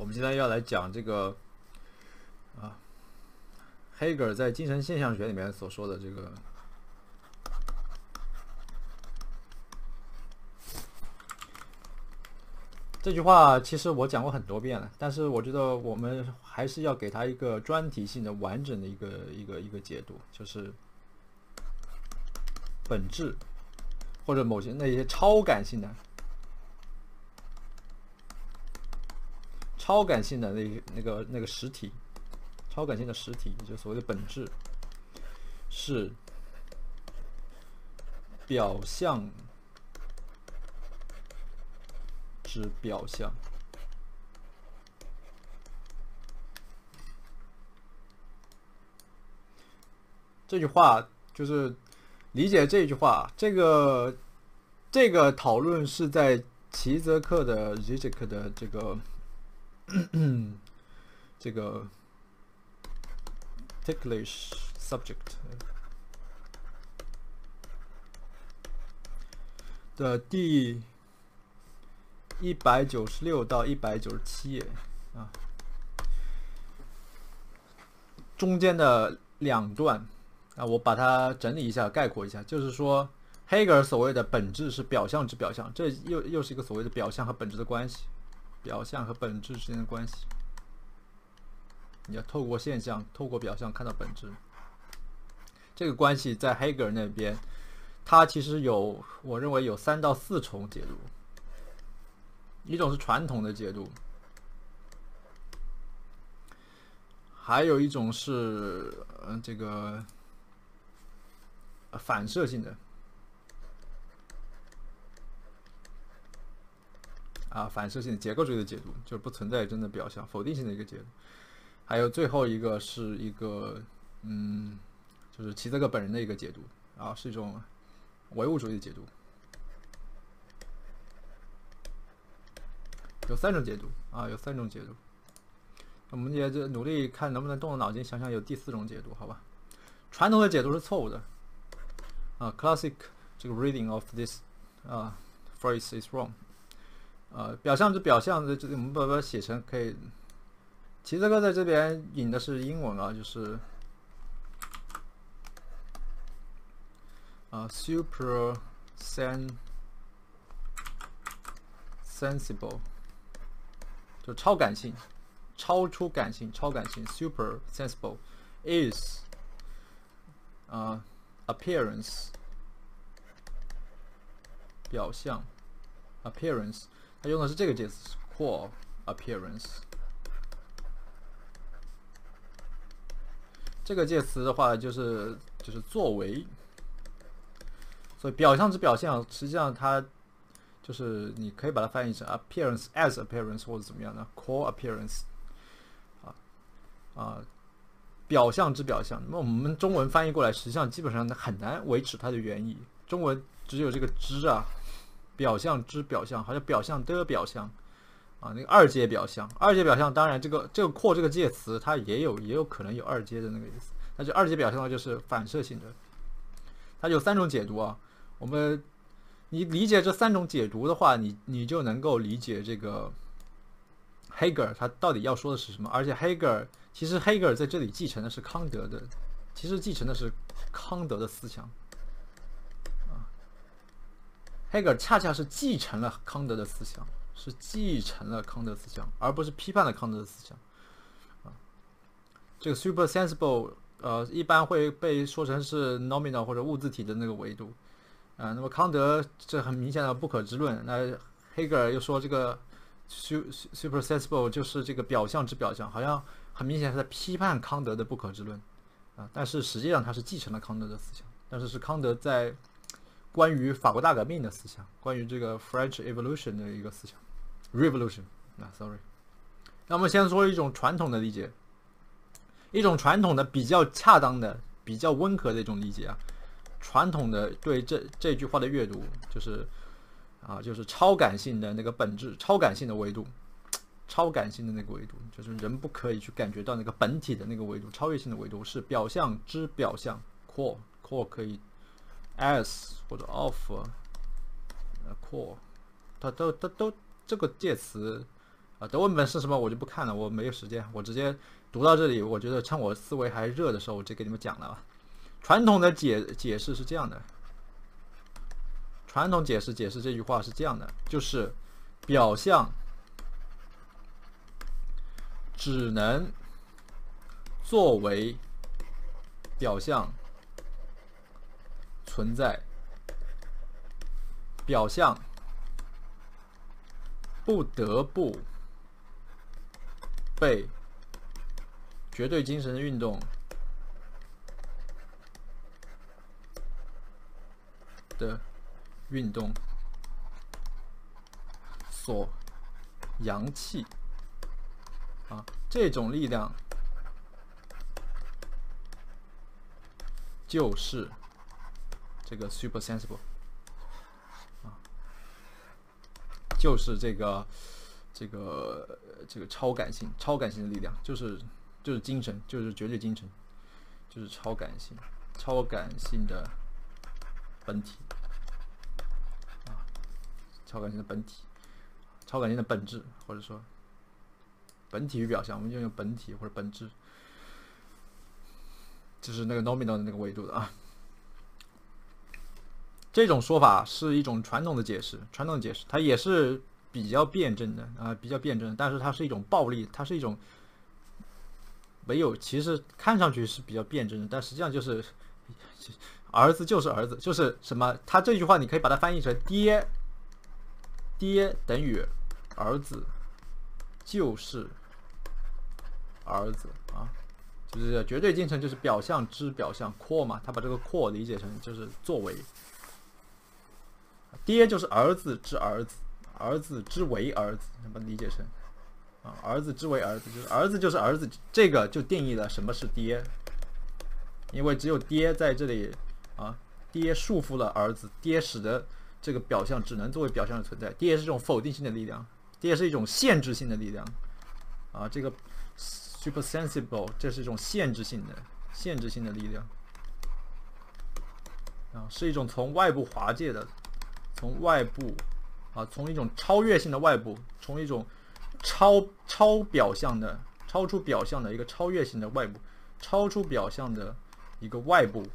我们今天要来讲这个，啊，黑格尔在《精神现象学》里面所说的这个这句话，其实我讲过很多遍了，但是我觉得我们还是要给他一个专题性的、完整的一个一个一个解读，就是本质或者某些那些超感性的。超感性的那那个那个实体，超感性的实体，就所谓的本质，是表象之表象。这句话就是理解这句话，这个这个讨论是在齐泽克的齐泽克的这个。这个《t i c k l i s h Subject》的第一百九十六到一百九十七页啊，中间的两段啊，我把它整理一下，概括一下，就是说，黑格尔所谓的本质是表象之表象，这又又是一个所谓的表象和本质的关系。表象和本质之间的关系，你要透过现象，透过表象看到本质。这个关系在黑格尔那边，它其实有，我认为有三到四重解读。一种是传统的解读，还有一种是，嗯，这个反射性的。啊，反射性结构主义的解读就是不存在真的表象，否定性的一个解读。还有最后一个是一个，嗯，就是齐泽克本人的一个解读啊，是一种唯物主义的解读。有三种解读啊，有三种解读。我们也就努力看能不能动动脑筋想想有第四种解读，好吧？传统的解读是错误的啊，classic 这个 reading of this 啊 phrase is wrong。呃，表象就表象，这这我们把它写成可以。实这个在这边引的是英文啊，就是啊，super sensible，就超感性，超出感性，超感性，super sensible is 啊 appearance 表象 appearance。它用的是这个介词，call appearance。这个介词的话，就是就是作为，所以表象之表象，实际上它就是你可以把它翻译成 appearance as appearance 或者怎么样的 call appearance。啊啊，表象之表象，那我们中文翻译过来，实际上基本上很难维持它的原意。中文只有这个之啊。表象之表象，好像表象的表象，啊，那个二阶表象，二阶表象，当然这个这个扩这个介词它也有也有可能有二阶的那个意思，但是二阶表象的话就是反射性的，它有三种解读啊，我们你理解这三种解读的话，你你就能够理解这个黑格尔他到底要说的是什么，而且黑格尔其实黑格尔在这里继承的是康德的，其实继承的是康德的思想。黑格尔恰恰是继承了康德的思想，是继承了康德思想，而不是批判了康德的思想。啊，这个 super sensible 呃一般会被说成是 nominal 或者物自体的那个维度。啊，那么康德这很明显的不可知论，那黑格尔又说这个 super sensible 就是这个表象之表象，好像很明显是在批判康德的不可知论。啊，但是实际上他是继承了康德的思想，但是是康德在。关于法国大革命的思想，关于这个 French evolution 的一个思想，revolution 啊，sorry。那我们先说一种传统的理解，一种传统的比较恰当的、比较温和的一种理解啊。传统的对这这句话的阅读就是，啊，就是超感性的那个本质，超感性的维度，超感性的那个维度，就是人不可以去感觉到那个本体的那个维度，超越性的维度是表象之表象，core core 可以。as 或者 of，呃，cor，它都它都这个介词啊，德文本是什么我就不看了，我没有时间，我直接读到这里，我觉得趁我思维还热的时候，我就给你们讲了。传统的解解释是这样的，传统解释解释这句话是这样的，就是表象只能作为表象。存在表象，不得不被绝对精神运动的运动所扬弃啊！这种力量就是。这个 super sensible，啊，就是这个，这个，这个超感性、超感性的力量，就是就是精神，就是绝对精神，就是超感性、超感性的本体，啊，超感性的本体，超感性的本质，或者说本体与表象，我们就用本体或者本质，就是那个 nominal 的那个维度的啊。这种说法是一种传统的解释，传统的解释，它也是比较辩证的啊，比较辩证，但是它是一种暴力，它是一种没有，其实看上去是比较辩证的，但实际上就是儿子就是儿子，就是什么？他这句话你可以把它翻译成“爹爹等于儿子就是儿子啊”，就是绝对精神就是表象之表象扩嘛，他把这个扩理解成就是作为。爹就是儿子之儿子，儿子之为儿子，能不能理解成啊，儿子之为儿子就是儿子就是儿子，这个就定义了什么是爹。因为只有爹在这里啊，爹束缚了儿子，爹使得这个表象只能作为表象的存在。爹是一种否定性的力量，爹是一种限制性的力量。啊，这个 super sensible 这是一种限制性的、限制性的力量。啊，是一种从外部划界的。从外部，啊，从一种超越性的外部，从一种超超表象的、超出表象的一个超越性的外部，超出表象的一个外部，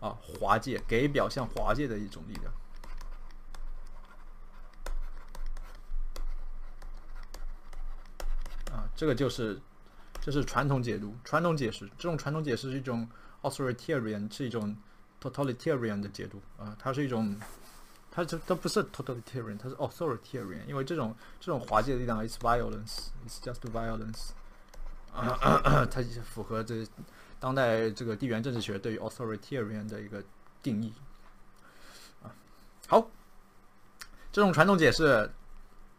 啊，划界给表象划界的一种力量，啊，这个就是这是传统解读、传统解释，这种传统解释是一种 authoritarian，是一种 totalitarian 的解读，啊，它是一种。它就它不是 totalitarian，它是 authoritarian，因为这种这种滑稽的力量 is violence，is just violence。它也符合这当代这个地缘政治学对于 authoritarian 的一个定义。啊，好，这种传统解释，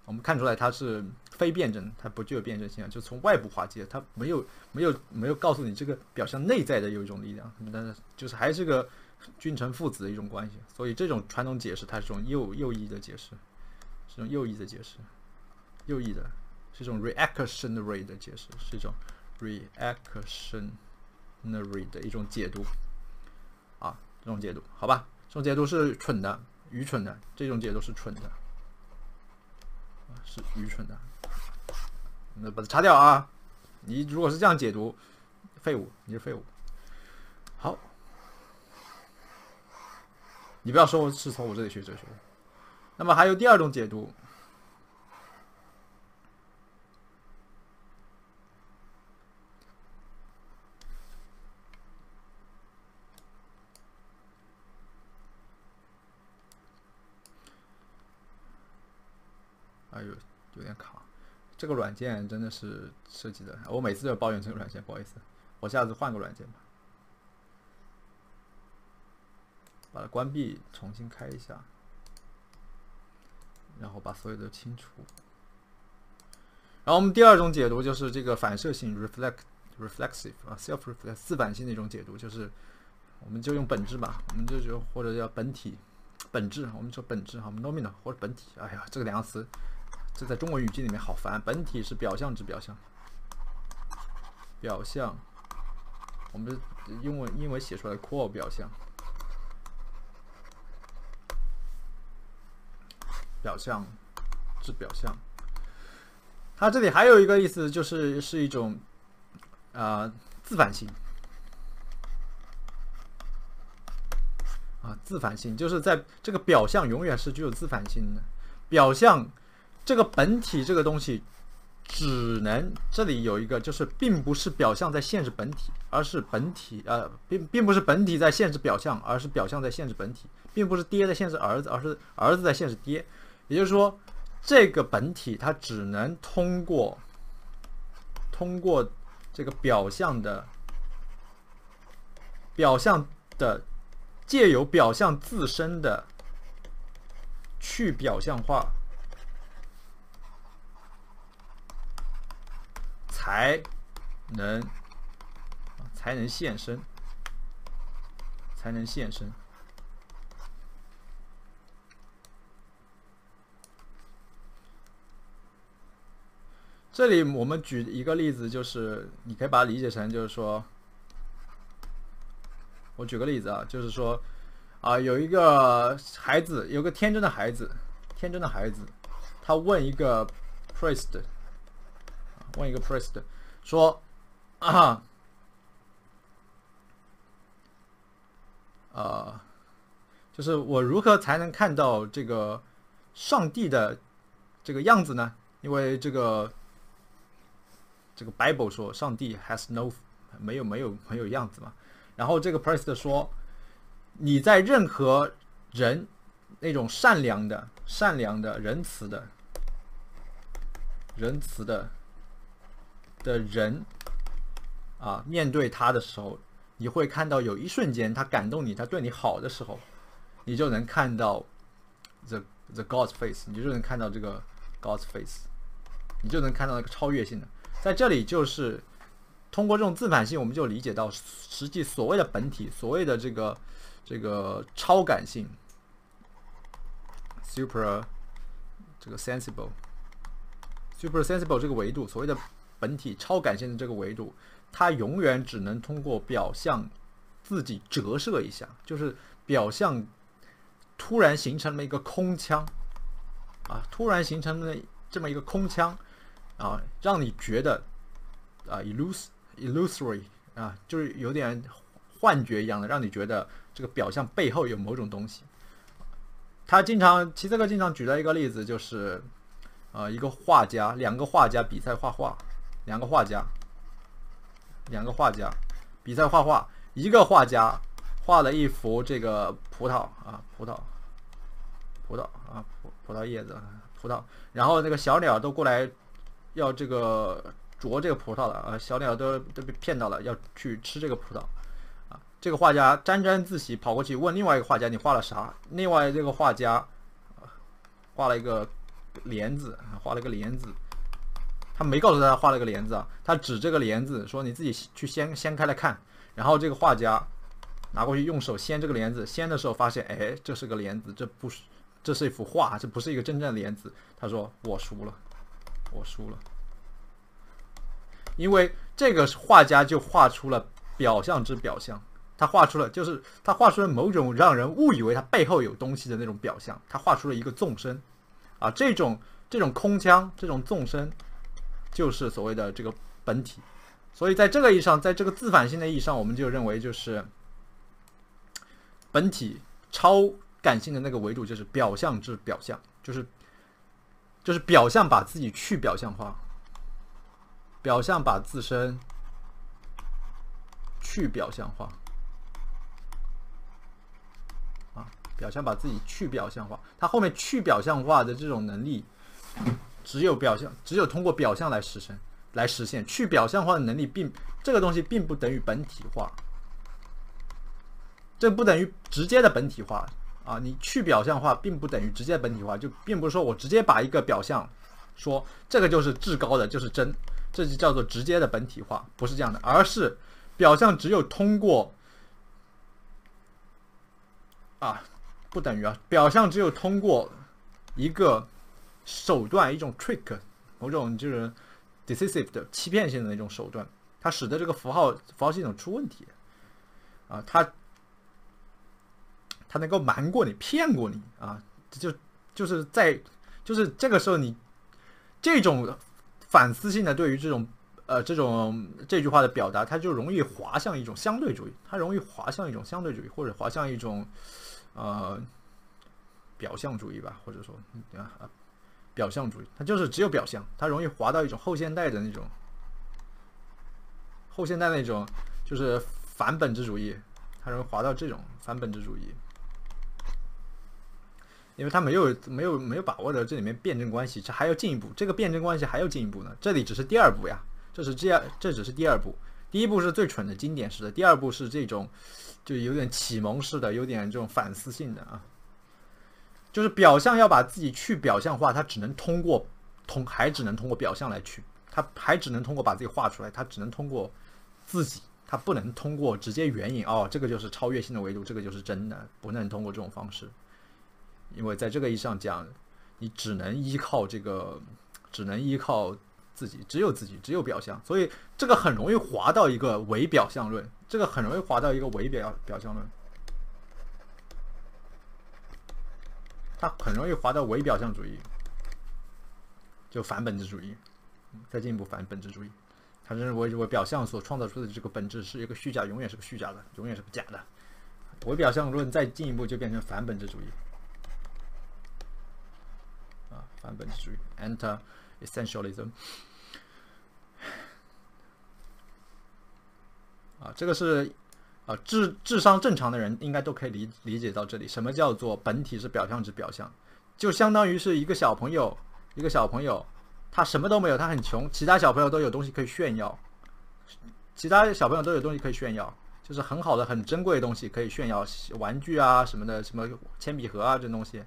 我们看出来它是非辩证，它不具有辩证性，就从外部滑稽，它没有没有没有告诉你这个表象内在的有一种力量，但是就是还是个。君臣父子的一种关系，所以这种传统解释它是种右右翼的解释，是种右翼的解释，右翼的，是一种 reactionary 的解释，是一种 reactionary 的一种解读，啊，这种解读，好吧，这种解读是蠢的，愚蠢的，这种解读是蠢的，是愚蠢的，那把它擦掉啊！你如果是这样解读，废物，你是废物，好。你不要说我是从我这里学哲学。那么还有第二种解读。哎呦，有点卡，这个软件真的是设计的，我每次都要抱怨这个软件，不好意思，我下次换个软件吧。把它关闭，重新开一下，然后把所有的清除。然后我们第二种解读就是这个反射性 （reflective） 啊 s e l f r e f l e x i 自反性的一种解读，就是我们就用本质吧，我们就或者叫本体、本质，我们说本质哈，我们 nominal 或者本体。哎呀，这个两个词，这在中文语境里面好烦。本体是表象之表象，表象，我们英文英文写出来 core 表象。表象是表象，它这里还有一个意思就是是一种，啊，自反性。啊，自反性就是在这个表象永远是具有自反性的。表象这个本体这个东西，只能这里有一个就是，并不是表象在限制本体，而是本体呃，并并不是本体在限制表象，而是表象在限制本体，并不是爹在限制儿子，而是儿子在限制爹。也就是说，这个本体它只能通过，通过这个表象的表象的，借由表象自身的去表象化，才能才能现身，才能现身。这里我们举一个例子，就是你可以把它理解成，就是说，我举个例子啊，就是说，啊，有一个孩子，有个天真的孩子，天真的孩子，他问一个 priest，问一个 priest，说，啊，啊，就是我如何才能看到这个上帝的这个样子呢？因为这个。这个 Bible 说上帝 has no 没有没有没有样子嘛，然后这个 priest 说你在任何人那种善良的、善良的、仁慈的、仁慈的的人啊，面对他的时候，你会看到有一瞬间他感动你，他对你好的时候，你就能看到 the the God's face，你就能看到这个 God's face，你就能看到那个超越性的。在这里，就是通过这种自反性，我们就理解到，实际所谓的本体，所谓的这个这个超感性 （super 这个 sensible，super sensible） 这个维度，所谓的本体超感性的这个维度，它永远只能通过表象自己折射一下，就是表象突然形成了一个空腔啊，突然形成了这么一个空腔。啊，让你觉得啊，illus illusory 啊，就是有点幻觉一样的，让你觉得这个表象背后有某种东西。他经常齐泽克经常举了一个例子，就是呃，一个画家，两个画家比赛画画，两个画家，两个画家比赛画画，一个画家画了一幅这个葡萄啊，葡萄，葡萄啊，葡葡萄叶子，葡萄，然后那个小鸟都过来。要这个啄这个葡萄了啊！小鸟都都被骗到了，要去吃这个葡萄，啊！这个画家沾沾自喜，跑过去问另外一个画家：“你画了啥？”另外这个画家画了一个帘子，画了个帘子。他没告诉他画了个帘子啊，他指这个帘子说：“你自己去掀掀开来看。”然后这个画家拿过去用手掀这个帘子，掀的时候发现，哎，这是个帘子，这不是，这是一幅画，这不是一个真正的帘子。他说：“我输了。”我输了，因为这个画家就画出了表象之表象，他画出了就是他画出了某种让人误以为他背后有东西的那种表象，他画出了一个纵深，啊，这种这种空腔，这种纵深，就是所谓的这个本体，所以在这个意义上，在这个自反性的意义上，我们就认为就是本体超感性的那个维度就是表象之表象，就是。就是表象把自己去表象化，表象把自身去表象化，啊，表象把自己去表象化。它后面去表象化的这种能力，只有表象，只有通过表象来实现，来实现去表象化的能力，并这个东西并不等于本体化，这不等于直接的本体化。啊，你去表象化并不等于直接本体化，就并不是说我直接把一个表象说这个就是至高的，就是真，这就叫做直接的本体化，不是这样的，而是表象只有通过啊，不等于啊，表象只有通过一个手段，一种 trick，某种就是 decisive 的欺骗性的那种手段，它使得这个符号符号系统出问题啊，它。他能够瞒过你，骗过你啊！就就是在就是这个时候，你这种反思性的对于这种呃这种这句话的表达，它就容易滑向一种相对主义，它容易滑向一种相对主义，或者滑向一种呃表象主义吧，或者说对吧？表象主义，它就是只有表象，它容易滑到一种后现代的那种后现代那种就是反本质主义，它容易滑到这种反本质主义。因为他没有没有没有把握的这里面辩证关系，这还要进一步，这个辩证关系还要进一步呢。这里只是第二步呀，这是这这只是第二步，第一步是最蠢的经典式的，第二步是这种就有点启蒙式的，有点这种反思性的啊。就是表象要把自己去表象化，他只能通过通还只能通过表象来去，他还只能通过把自己画出来，他只能通过自己，他不能通过直接援引哦，这个就是超越性的维度，这个就是真的，不能通过这种方式。因为在这个意义上讲，你只能依靠这个，只能依靠自己，只有自己，只有表象，所以这个很容易滑到一个伪表象论，这个很容易滑到一个伪表表象论，它很容易滑到伪表象主义，就反本质主义，再进一步反本质主义，他认为我我表象所创造出的这个本质是一个虚假，永远是个虚假的，永远是个假的，伪表象论再进一步就变成反本质主义。版本主义，anti essentialism。啊，这个是啊，智智商正常的人应该都可以理理解到这里，什么叫做本体是表象，之表象，就相当于是一个小朋友，一个小朋友，他什么都没有，他很穷，其他小朋友都有东西可以炫耀，其他小朋友都有东西可以炫耀，就是很好的、很珍贵的东西可以炫耀，玩具啊什么的，什么铅笔盒啊这东西。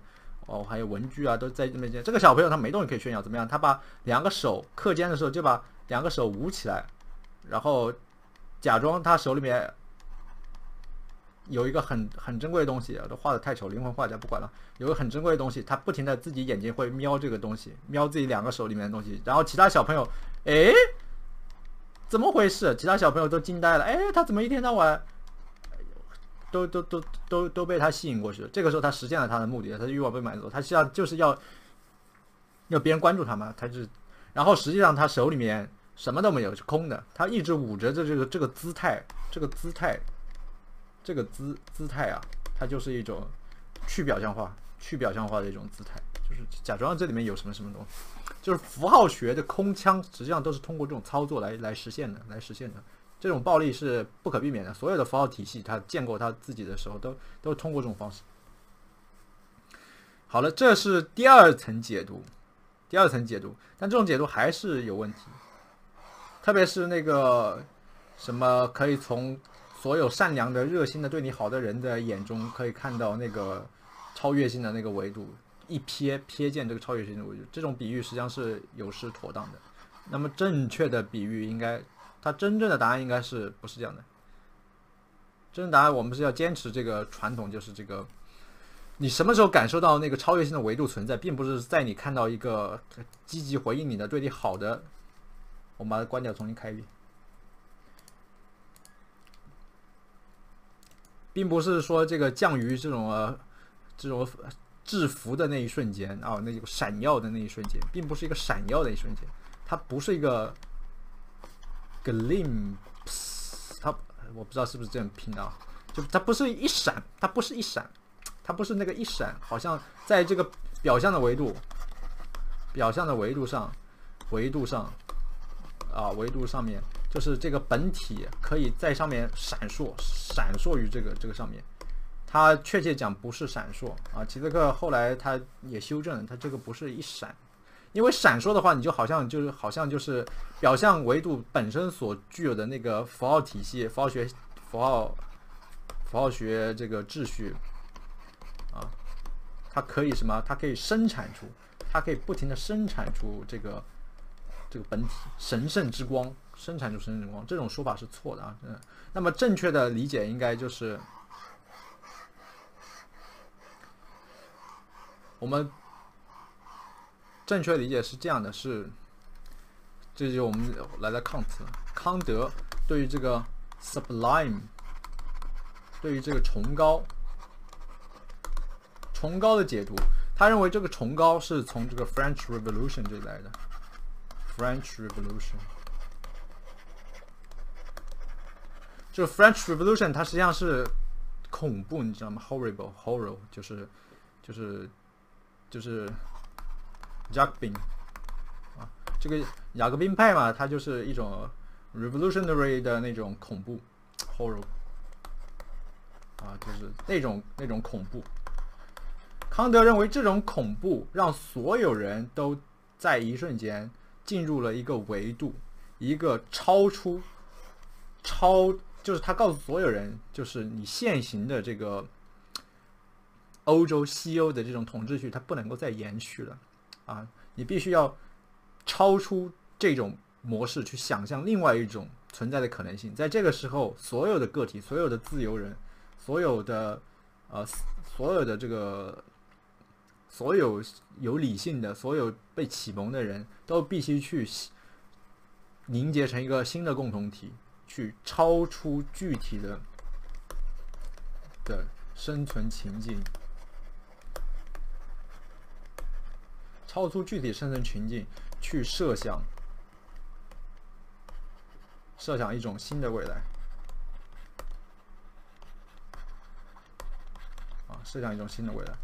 哦，还有文具啊，都在那边。这个小朋友他没东西可以炫耀，怎么样？他把两个手，课间的时候就把两个手捂起来，然后假装他手里面有一个很很珍贵的东西，都画的太丑，灵魂画家不管了，有个很珍贵的东西，他不停的自己眼睛会瞄这个东西，瞄自己两个手里面的东西，然后其他小朋友，哎，怎么回事？其他小朋友都惊呆了，哎，他怎么一天到晚？都都都都都被他吸引过去了。这个时候，他实现了他的目的，他的欲望被满足。他实际上就是要要别人关注他嘛？他就是，然后实际上他手里面什么都没有，是空的。他一直捂着，这这个这个姿态，这个姿态，这个姿姿态啊，它就是一种去表象化、去表象化的一种姿态，就是假装这里面有什么什么东西，就是符号学的空腔，实际上都是通过这种操作来来实现的，来实现的。这种暴力是不可避免的。所有的符号体系，他建构他自己的时候，都都通过这种方式。好了，这是第二层解读，第二层解读。但这种解读还是有问题，特别是那个什么，可以从所有善良的、热心的、对你好的人的眼中，可以看到那个超越性的那个维度，一瞥瞥见这个超越性的维度。这种比喻实际上是有失妥当的。那么，正确的比喻应该。它真正的答案应该是不是这样的？真正答案我们是要坚持这个传统，就是这个。你什么时候感受到那个超越性的维度存在，并不是在你看到一个积极回应你的、对你好的。我们把它关掉，重新开一遍。并不是说这个降于这种、这种制服的那一瞬间啊，那个闪耀的那一瞬间，并不是一个闪耀的一瞬间，它不是一个。Glim，s 它我不知道是不是这样拼的啊？就它不是一闪，它不是一闪，它不是那个一闪，好像在这个表象的维度，表象的维度上，维度上，啊，维度上面，就是这个本体可以在上面闪烁，闪烁于这个这个上面。它确切讲不是闪烁啊。齐泽克后来他也修正，他这个不是一闪。因为闪烁的话，你就好像就是好像就是表象维度本身所具有的那个符号体系、符号学、符号、符号学这个秩序，啊，它可以什么？它可以生产出，它可以不停的生产出这个这个本体神圣之光，生产出神圣之光。这种说法是错的啊，嗯，那么正确的理解应该就是我们。正确理解是这样的，是，这就我们来的康德，康德对于这个 sublime，对于这个崇高，崇高的解读，他认为这个崇高是从这个 French Revolution 这里来的，French Revolution，就 French Revolution 它实际上是恐怖，你知道吗？Horrible, horror，就是，就是，就是。j a c 雅各 n 啊，这个雅各宾派嘛，它就是一种 revolutionary 的那种恐怖，horror，啊，就是那种那种恐怖。康德认为这种恐怖让所有人都在一瞬间进入了一个维度，一个超出超，就是他告诉所有人，就是你现行的这个欧洲西欧的这种统治区，它不能够再延续了。啊，你必须要超出这种模式去想象另外一种存在的可能性。在这个时候，所有的个体、所有的自由人、所有的呃、所有的这个、所有有理性的、所有被启蒙的人都必须去凝结成一个新的共同体，去超出具体的的生存情景。超出具体生存情境去设想，设想一种新的未来，啊，设想一种新的未来，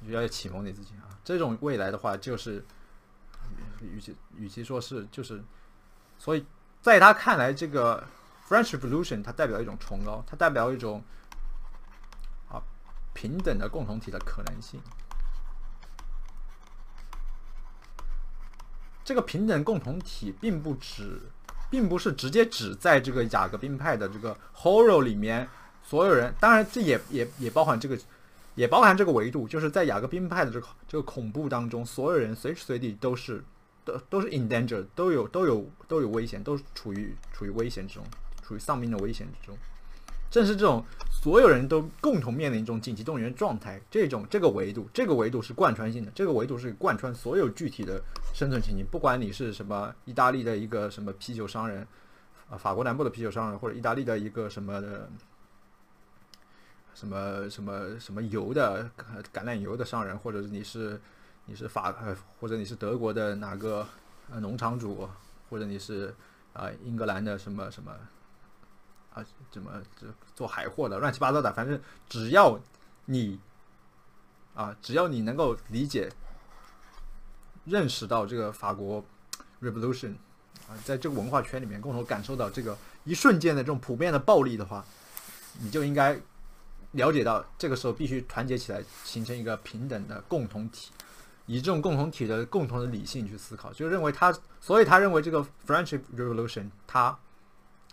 你要启蒙你自己啊！这种未来的话，就是与其与其说是就是，所以在他看来，这个 French Revolution 它代表一种崇高，它代表一种啊平等的共同体的可能性。这个平等共同体并不只，并不是直接指在这个雅各宾派的这个 horror 里面所有人，当然这也也也包含这个，也包含这个维度，就是在雅各宾派的这个这个恐怖当中，所有人随时随地都是都都是 in danger，都有都有都有危险，都处于处于危险之中，处于丧命的危险之中。正是这种所有人都共同面临一种紧急动员状态，这种这个维度，这个维度是贯穿性的，这个维度是贯穿所有具体的生存情景，不管你是什么意大利的一个什么啤酒商人，啊，法国南部的啤酒商人，或者意大利的一个什么的，什么什么什么油的橄榄油的商人，或者是你是你是法，或者你是德国的哪个农场主，或者你是啊英格兰的什么什么。啊，怎么这做海货的，乱七八糟的，反正只要你啊，只要你能够理解、认识到这个法国 revolution 啊，在这个文化圈里面共同感受到这个一瞬间的这种普遍的暴力的话，你就应该了解到，这个时候必须团结起来，形成一个平等的共同体，以这种共同体的共同的理性去思考，就认为他，所以他认为这个 French Revolution 他。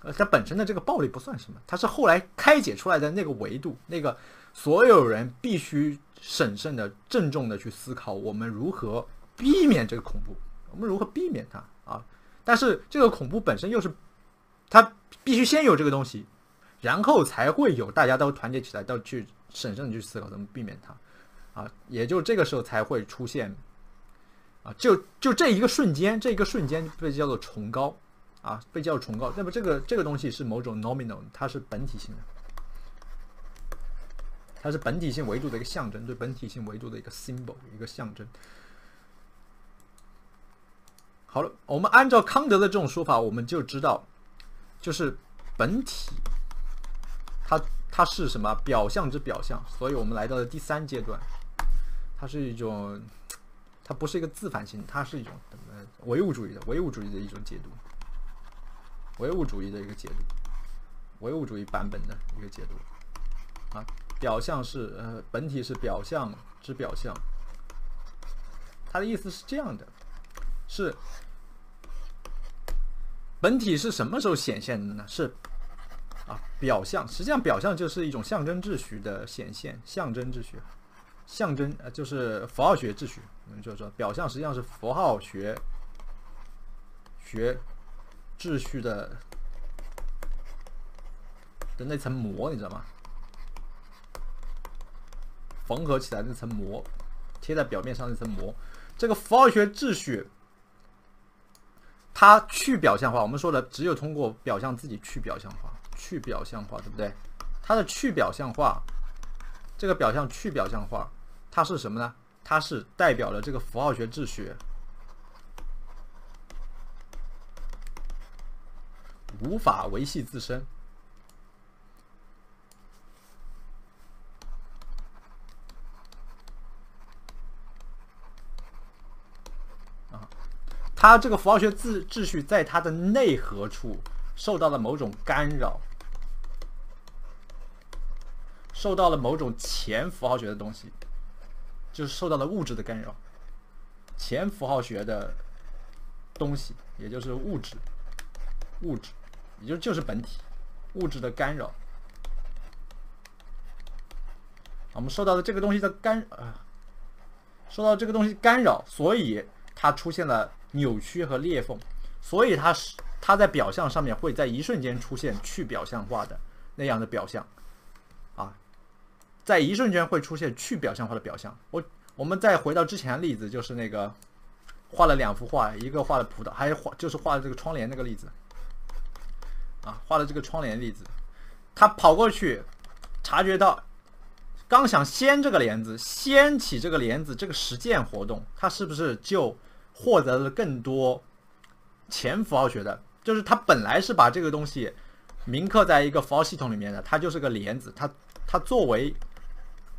呃，它本身的这个暴力不算什么，它是后来开解出来的那个维度，那个所有人必须审慎的、郑重的去思考，我们如何避免这个恐怖，我们如何避免它啊？但是这个恐怖本身又是，它必须先有这个东西，然后才会有大家都团结起来，到去审慎的去思考怎么避免它，啊，也就这个时候才会出现，啊，就就这一个瞬间，这一个瞬间被叫做崇高。啊，被叫育崇高。那么，这个这个东西是某种 nominal，它是本体性的，它是本体性维度的一个象征，对本体性维度的一个 symbol，一个象征。好了，我们按照康德的这种说法，我们就知道，就是本体，它它是什么？表象之表象。所以我们来到了第三阶段，它是一种，它不是一个自反性，它是一种唯物主义的唯物主义的一种解读。唯物主义的一个解读，唯物主义版本的一个解读，啊，表象是，呃，本体是表象之表象。他的意思是这样的，是本体是什么时候显现的呢？是啊，表象，实际上表象就是一种象征秩序的显现，象征秩序，象征，呃，就是符号学秩序。我们就说，表象实际上是符号学学。秩序的，的那层膜，你知道吗？缝合起来那层膜，贴在表面上那层膜，这个符号学秩序，它去表象化。我们说的只有通过表象自己去表象化，去表象化，对不对？它的去表象化，这个表象去表象化，它是什么呢？它是代表了这个符号学秩序。无法维系自身啊！它这个符号学秩秩序在它的内核处受到了某种干扰，受到了某种前符号学的东西，就是受到了物质的干扰，前符号学的东西，也就是物质，物质。也就就是本体物质的干扰，我们受到的这个东西的干啊，受到这个东西干扰，所以它出现了扭曲和裂缝，所以它是它在表象上面会在一瞬间出现去表象化的那样的表象，啊，在一瞬间会出现去表象化的表象。我我们再回到之前的例子，就是那个画了两幅画，一个画了葡萄，还有画就是画了这个窗帘那个例子。画的这个窗帘例子，他跑过去，察觉到，刚想掀这个帘子，掀起这个帘子，这个实践活动，他是不是就获得了更多前符号学的？就是他本来是把这个东西铭刻在一个符号系统里面的，它就是个帘子，它它作为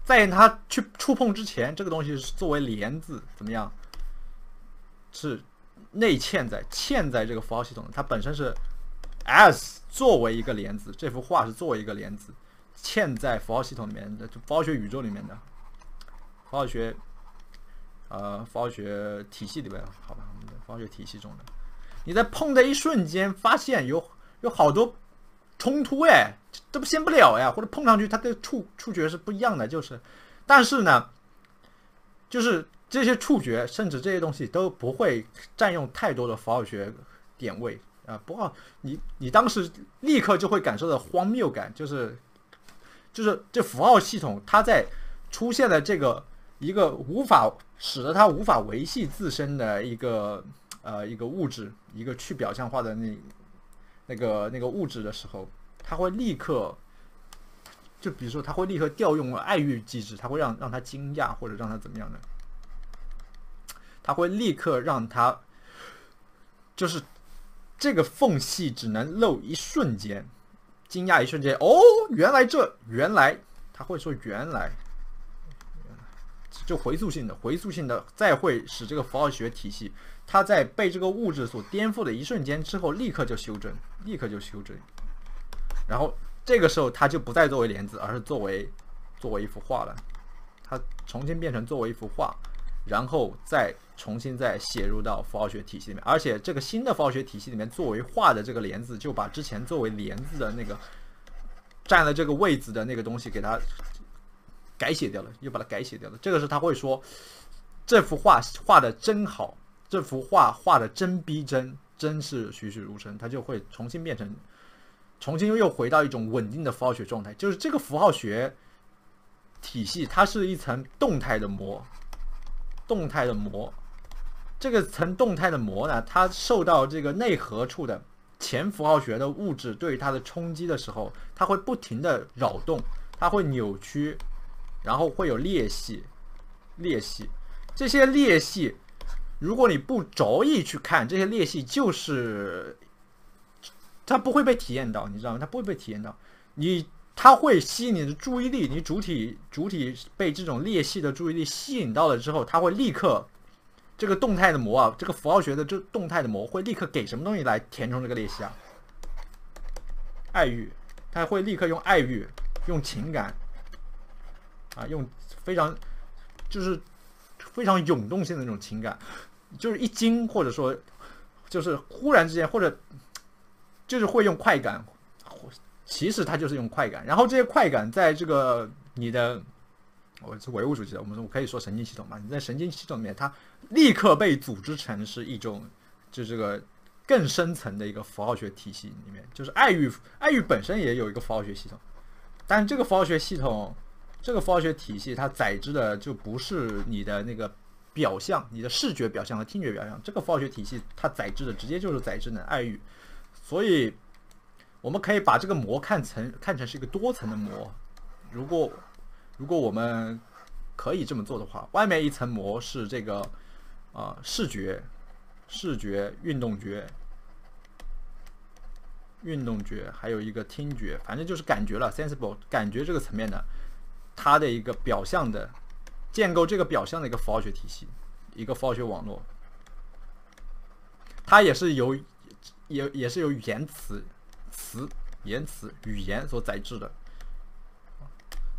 在它去触碰之前，这个东西是作为帘子怎么样？是内嵌在嵌在这个符号系统，它本身是。s 作为一个连子，这幅画是作为一个连子，嵌在符号系统里面的，就符号学宇宙里面的符号学，呃，符号学体系里面，好吧，我们的符号学体系中的。你在碰的一瞬间发现有有好多冲突，哎，这不先不了呀，或者碰上去它的触触觉是不一样的，就是，但是呢，就是这些触觉甚至这些东西都不会占用太多的符号学点位。啊，不过你你当时立刻就会感受到荒谬感，就是就是这符号系统它在出现了这个一个无法使得它无法维系自身的一个呃一个物质一个去表象化的那那个那个物质的时候，它会立刻就比如说它会立刻调用爱欲机制，它会让让他惊讶或者让他怎么样的，它会立刻让他就是。这个缝隙只能露一瞬间，惊讶一瞬间哦，原来这原来他会说原来，就回溯性的，回溯性的，再会使这个符号学体系，它在被这个物质所颠覆的一瞬间之后，立刻就修正，立刻就修正，然后这个时候它就不再作为帘子，而是作为作为一幅画了，它重新变成作为一幅画，然后再。重新再写入到符号学体系里面，而且这个新的符号学体系里面，作为画的这个帘子，就把之前作为帘子的那个占了这个位置的那个东西给它改写掉了，又把它改写掉了。这个是他会说，这幅画画的真好，这幅画画的真逼真，真是栩栩如生，它就会重新变成，重新又回到一种稳定的符号学状态。就是这个符号学体系，它是一层动态的膜，动态的膜。这个层动态的膜呢，它受到这个内核处的前符号学的物质对它的冲击的时候，它会不停的扰动，它会扭曲，然后会有裂隙，裂隙。这些裂隙，如果你不着意去看，这些裂隙就是，它不会被体验到，你知道吗？它不会被体验到。你，它会吸引你的注意力，你主体主体被这种裂隙的注意力吸引到了之后，它会立刻。这个动态的膜啊，这个符号学的这动态的膜会立刻给什么东西来填充这个裂隙啊？爱欲，他会立刻用爱欲，用情感，啊，用非常就是非常涌动性的那种情感，就是一惊或者说就是忽然之间或者就是会用快感，其实他就是用快感，然后这些快感在这个你的。我是唯物主义的，我们说我可以说神经系统嘛？你在神经系统里面，它立刻被组织成是一种，就这个更深层的一个符号学体系里面，就是爱欲，爱欲本身也有一个符号学系统，但这个符号学系统，这个符号学体系它载知的就不是你的那个表象，你的视觉表象和听觉表象，这个符号学体系它载知的直接就是载知的爱欲，所以我们可以把这个膜看成看成是一个多层的膜，如果。如果我们可以这么做的话，外面一层膜是这个，啊，视觉、视觉、运动觉、运动觉，还有一个听觉，反正就是感觉了。sensible 感觉这个层面的，它的一个表象的建构，这个表象的一个符号学体系，一个符号学网络，它也是由也也是由言词、词、言词、语言所载制的。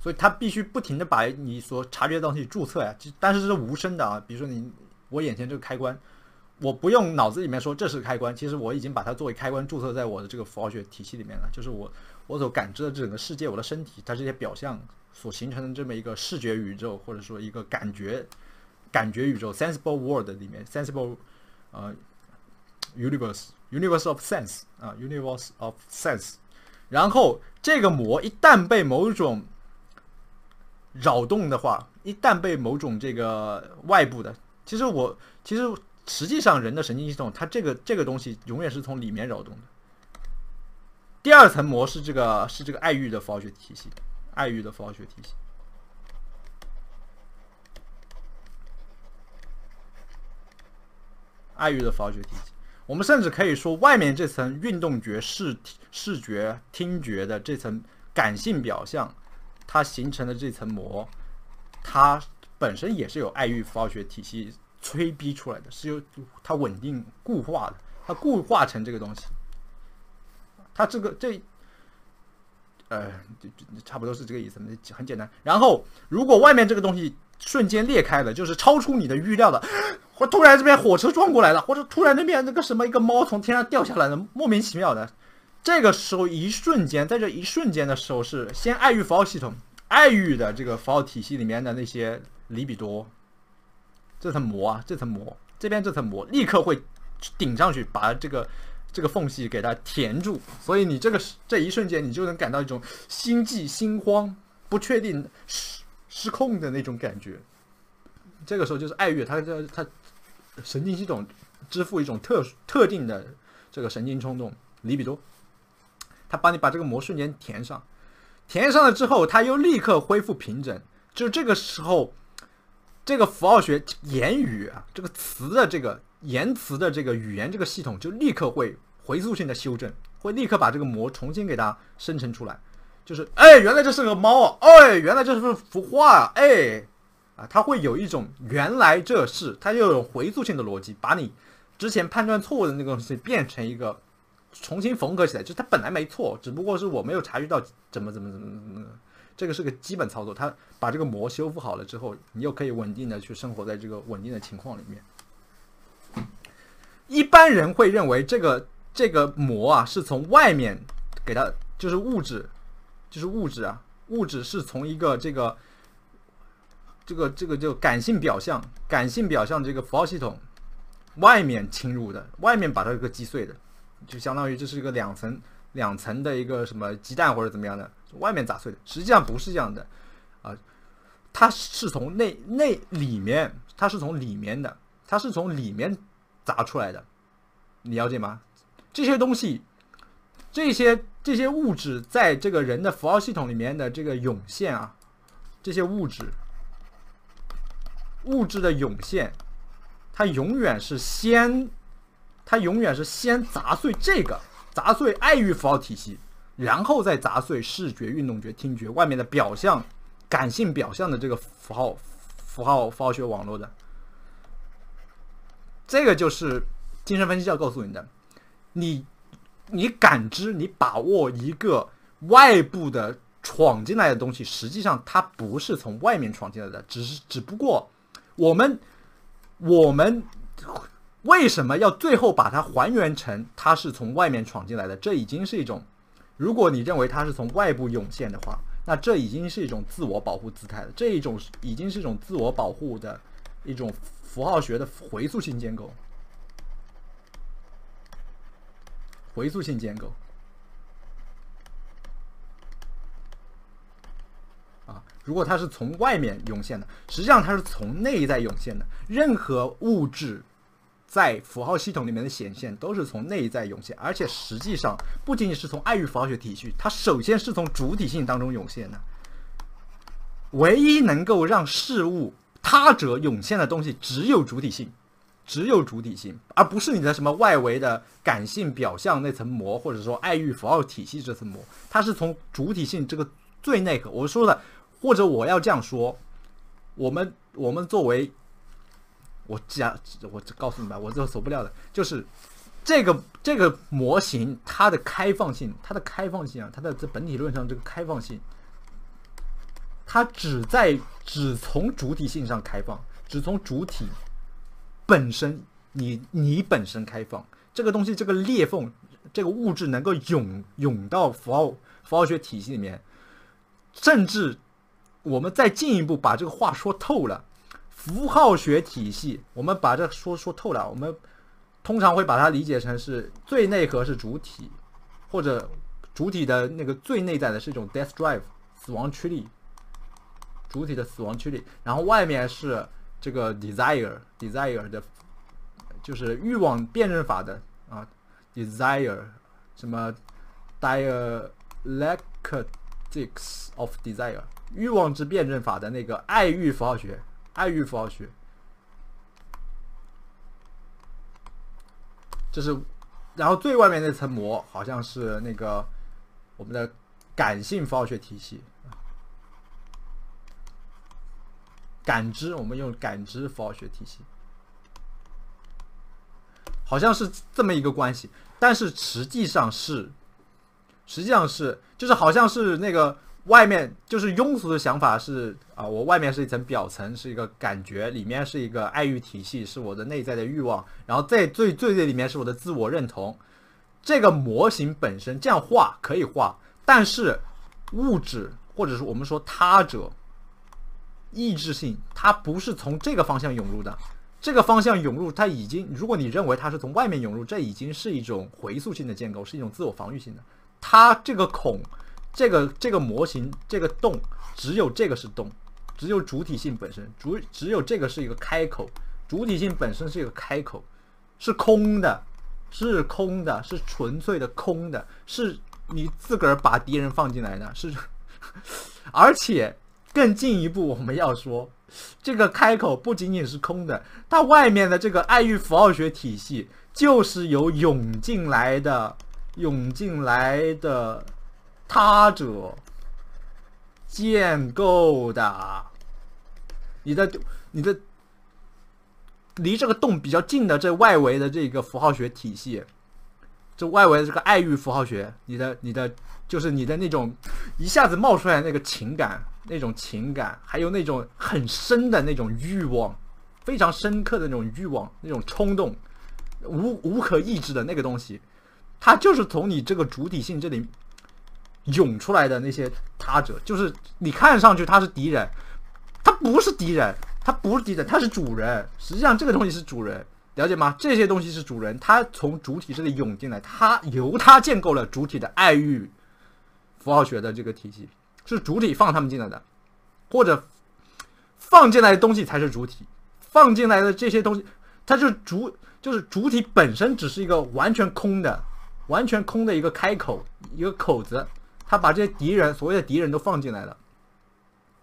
所以它必须不停的把你所察觉的东西注册呀，但是是无声的啊。比如说你我眼前这个开关，我不用脑子里面说这是开关，其实我已经把它作为开关注册在我的这个符号学体系里面了。就是我我所感知的整个世界，我的身体它这些表象所形成的这么一个视觉宇宙，或者说一个感觉感觉宇宙 （sensible world） 里面，sensible，呃，universe，universe of sense，啊，universe of sense。然后这个膜一旦被某种扰动的话，一旦被某种这个外部的，其实我其实实际上人的神经系统，它这个这个东西永远是从里面扰动的。第二层膜是这个是这个爱欲的符号学体系，爱欲的符号学体系，爱欲的法学体系。我们甚至可以说，外面这层运动觉、视视觉、听觉的这层感性表象。它形成的这层膜，它本身也是有爱欲符号学体系催逼出来的，是由它稳定固化的，它固化成这个东西。它这个这，呃，差不多是这个意思，很简单。然后，如果外面这个东西瞬间裂开了，就是超出你的预料的，或突然这边火车撞过来了，或者突然那边那个什么一个猫从天上掉下来了，莫名其妙的。这个时候，一瞬间，在这一瞬间的时候，是先爱欲符号系统，爱欲的这个符号体系里面的那些里比多，这层膜啊，这层膜，这边这层膜立刻会顶上去，把这个这个缝隙给它填住。所以你这个这一瞬间，你就能感到一种心悸、心慌、不确定、失失控的那种感觉。这个时候就是爱欲，它它神经系统支付一种特殊特定的这个神经冲动里比多。它帮你把这个膜瞬间填上，填上了之后，它又立刻恢复平整。就这个时候，这个符号学、言语啊，这个词的这个言辞的这个语言这个系统，就立刻会回溯性的修正，会立刻把这个膜重新给它生成出来。就是，哎，原来这是个猫啊！哎，原来这是幅画啊！哎，啊，它会有一种原来这是，它又有回溯性的逻辑，把你之前判断错误的那个东西变成一个。重新缝合起来，就是它本来没错，只不过是我没有察觉到怎么怎么怎么怎么，这个是个基本操作。它把这个膜修复好了之后，你又可以稳定的去生活在这个稳定的情况里面。一般人会认为这个这个膜啊，是从外面给它，就是物质，就是物质啊，物质是从一个这个这个这个就感性表象、感性表象这个符号系统外面侵入的，外面把它给击碎的。就相当于这是一个两层两层的一个什么鸡蛋或者怎么样的，外面砸碎的，实际上不是这样的，啊，它是从内内里面，它是从里面的，它是从里面砸出来的，你了解吗？这些东西，这些这些物质在这个人的符号系统里面的这个涌现啊，这些物质，物质的涌现，它永远是先。它永远是先砸碎这个，砸碎爱欲符号体系，然后再砸碎视觉、运动觉、听觉外面的表象、感性表象的这个符号符号符号学网络的。这个就是精神分析要告诉你的。你你感知，你把握一个外部的闯进来的东西，实际上它不是从外面闯进来的，只是只不过我们我们。为什么要最后把它还原成它是从外面闯进来的？这已经是一种，如果你认为它是从外部涌现的话，那这已经是一种自我保护姿态了。这一种，已经是一种自我保护的一种符号学的回溯性建构。回溯性建构。啊，如果它是从外面涌现的，实际上它是从内在涌现的。任何物质。在符号系统里面的显现都是从内在涌现，而且实际上不仅仅是从爱与符号学体系，它首先是从主体性当中涌现的。唯一能够让事物他者涌现的东西只有主体性，只有主体性，而不是你的什么外围的感性表象那层膜，或者说爱欲符号体系这层膜，它是从主体性这个最内核。我说的，或者我要这样说，我们我们作为。我加，我告诉你吧，我这走不了的，就是这个这个模型，它的开放性，它的开放性啊，它的这本体论上这个开放性，它只在只从主体性上开放，只从主体本身，你你本身开放这个东西，这个裂缝，这个物质能够涌涌到符号符号学体系里面，甚至我们再进一步把这个话说透了。符号学体系，我们把这说说透了。我们通常会把它理解成是最内核是主体，或者主体的那个最内在的是一种 death drive 死亡驱力，主体的死亡驱力。然后外面是这个 desire desire 的，就是欲望辩证法的啊，desire 什么 dialectics of desire 欲望之辩证法的那个爱欲符号学。爱欲符号学，这是，然后最外面那层膜好像是那个我们的感性符号学体系，感知我们用感知符号学体系，好像是这么一个关系，但是实际上是，实际上是就是好像是那个。外面就是庸俗的想法是啊，我外面是一层表层，是一个感觉，里面是一个爱欲体系，是我的内在的欲望，然后在最最最里面是我的自我认同。这个模型本身这样画可以画，但是物质或者是我们说他者，意志性，它不是从这个方向涌入的，这个方向涌入，它已经，如果你认为它是从外面涌入，这已经是一种回溯性的建构，是一种自我防御性的，它这个孔。这个这个模型，这个洞只有这个是洞，只有主体性本身，主只有这个是一个开口，主体性本身是一个开口，是空的，是空的，是纯粹的空的，是你自个儿把敌人放进来的是，而且更进一步，我们要说，这个开口不仅仅是空的，它外面的这个爱欲符号学体系就是由涌进来的，涌进来的。他者建构的，你的，你的，离这个洞比较近的这外围的这个符号学体系，这外围的这个爱欲符号学，你的，你的，就是你的那种一下子冒出来那个情感，那种情感，还有那种很深的那种欲望，非常深刻的那种欲望，那种冲动，无无可抑制的那个东西，它就是从你这个主体性这里。涌出来的那些他者，就是你看上去他是敌人，他不是敌人，他不是敌人，他是主人。实际上这个东西是主人，了解吗？这些东西是主人，他从主体这里涌进来，他由他建构了主体的爱欲符号学的这个体系，是主体放他们进来的，或者放进来的东西才是主体，放进来的这些东西，它是主就是主体本身只是一个完全空的、完全空的一个开口，一个口子。他把这些敌人，所谓的敌人都放进来了，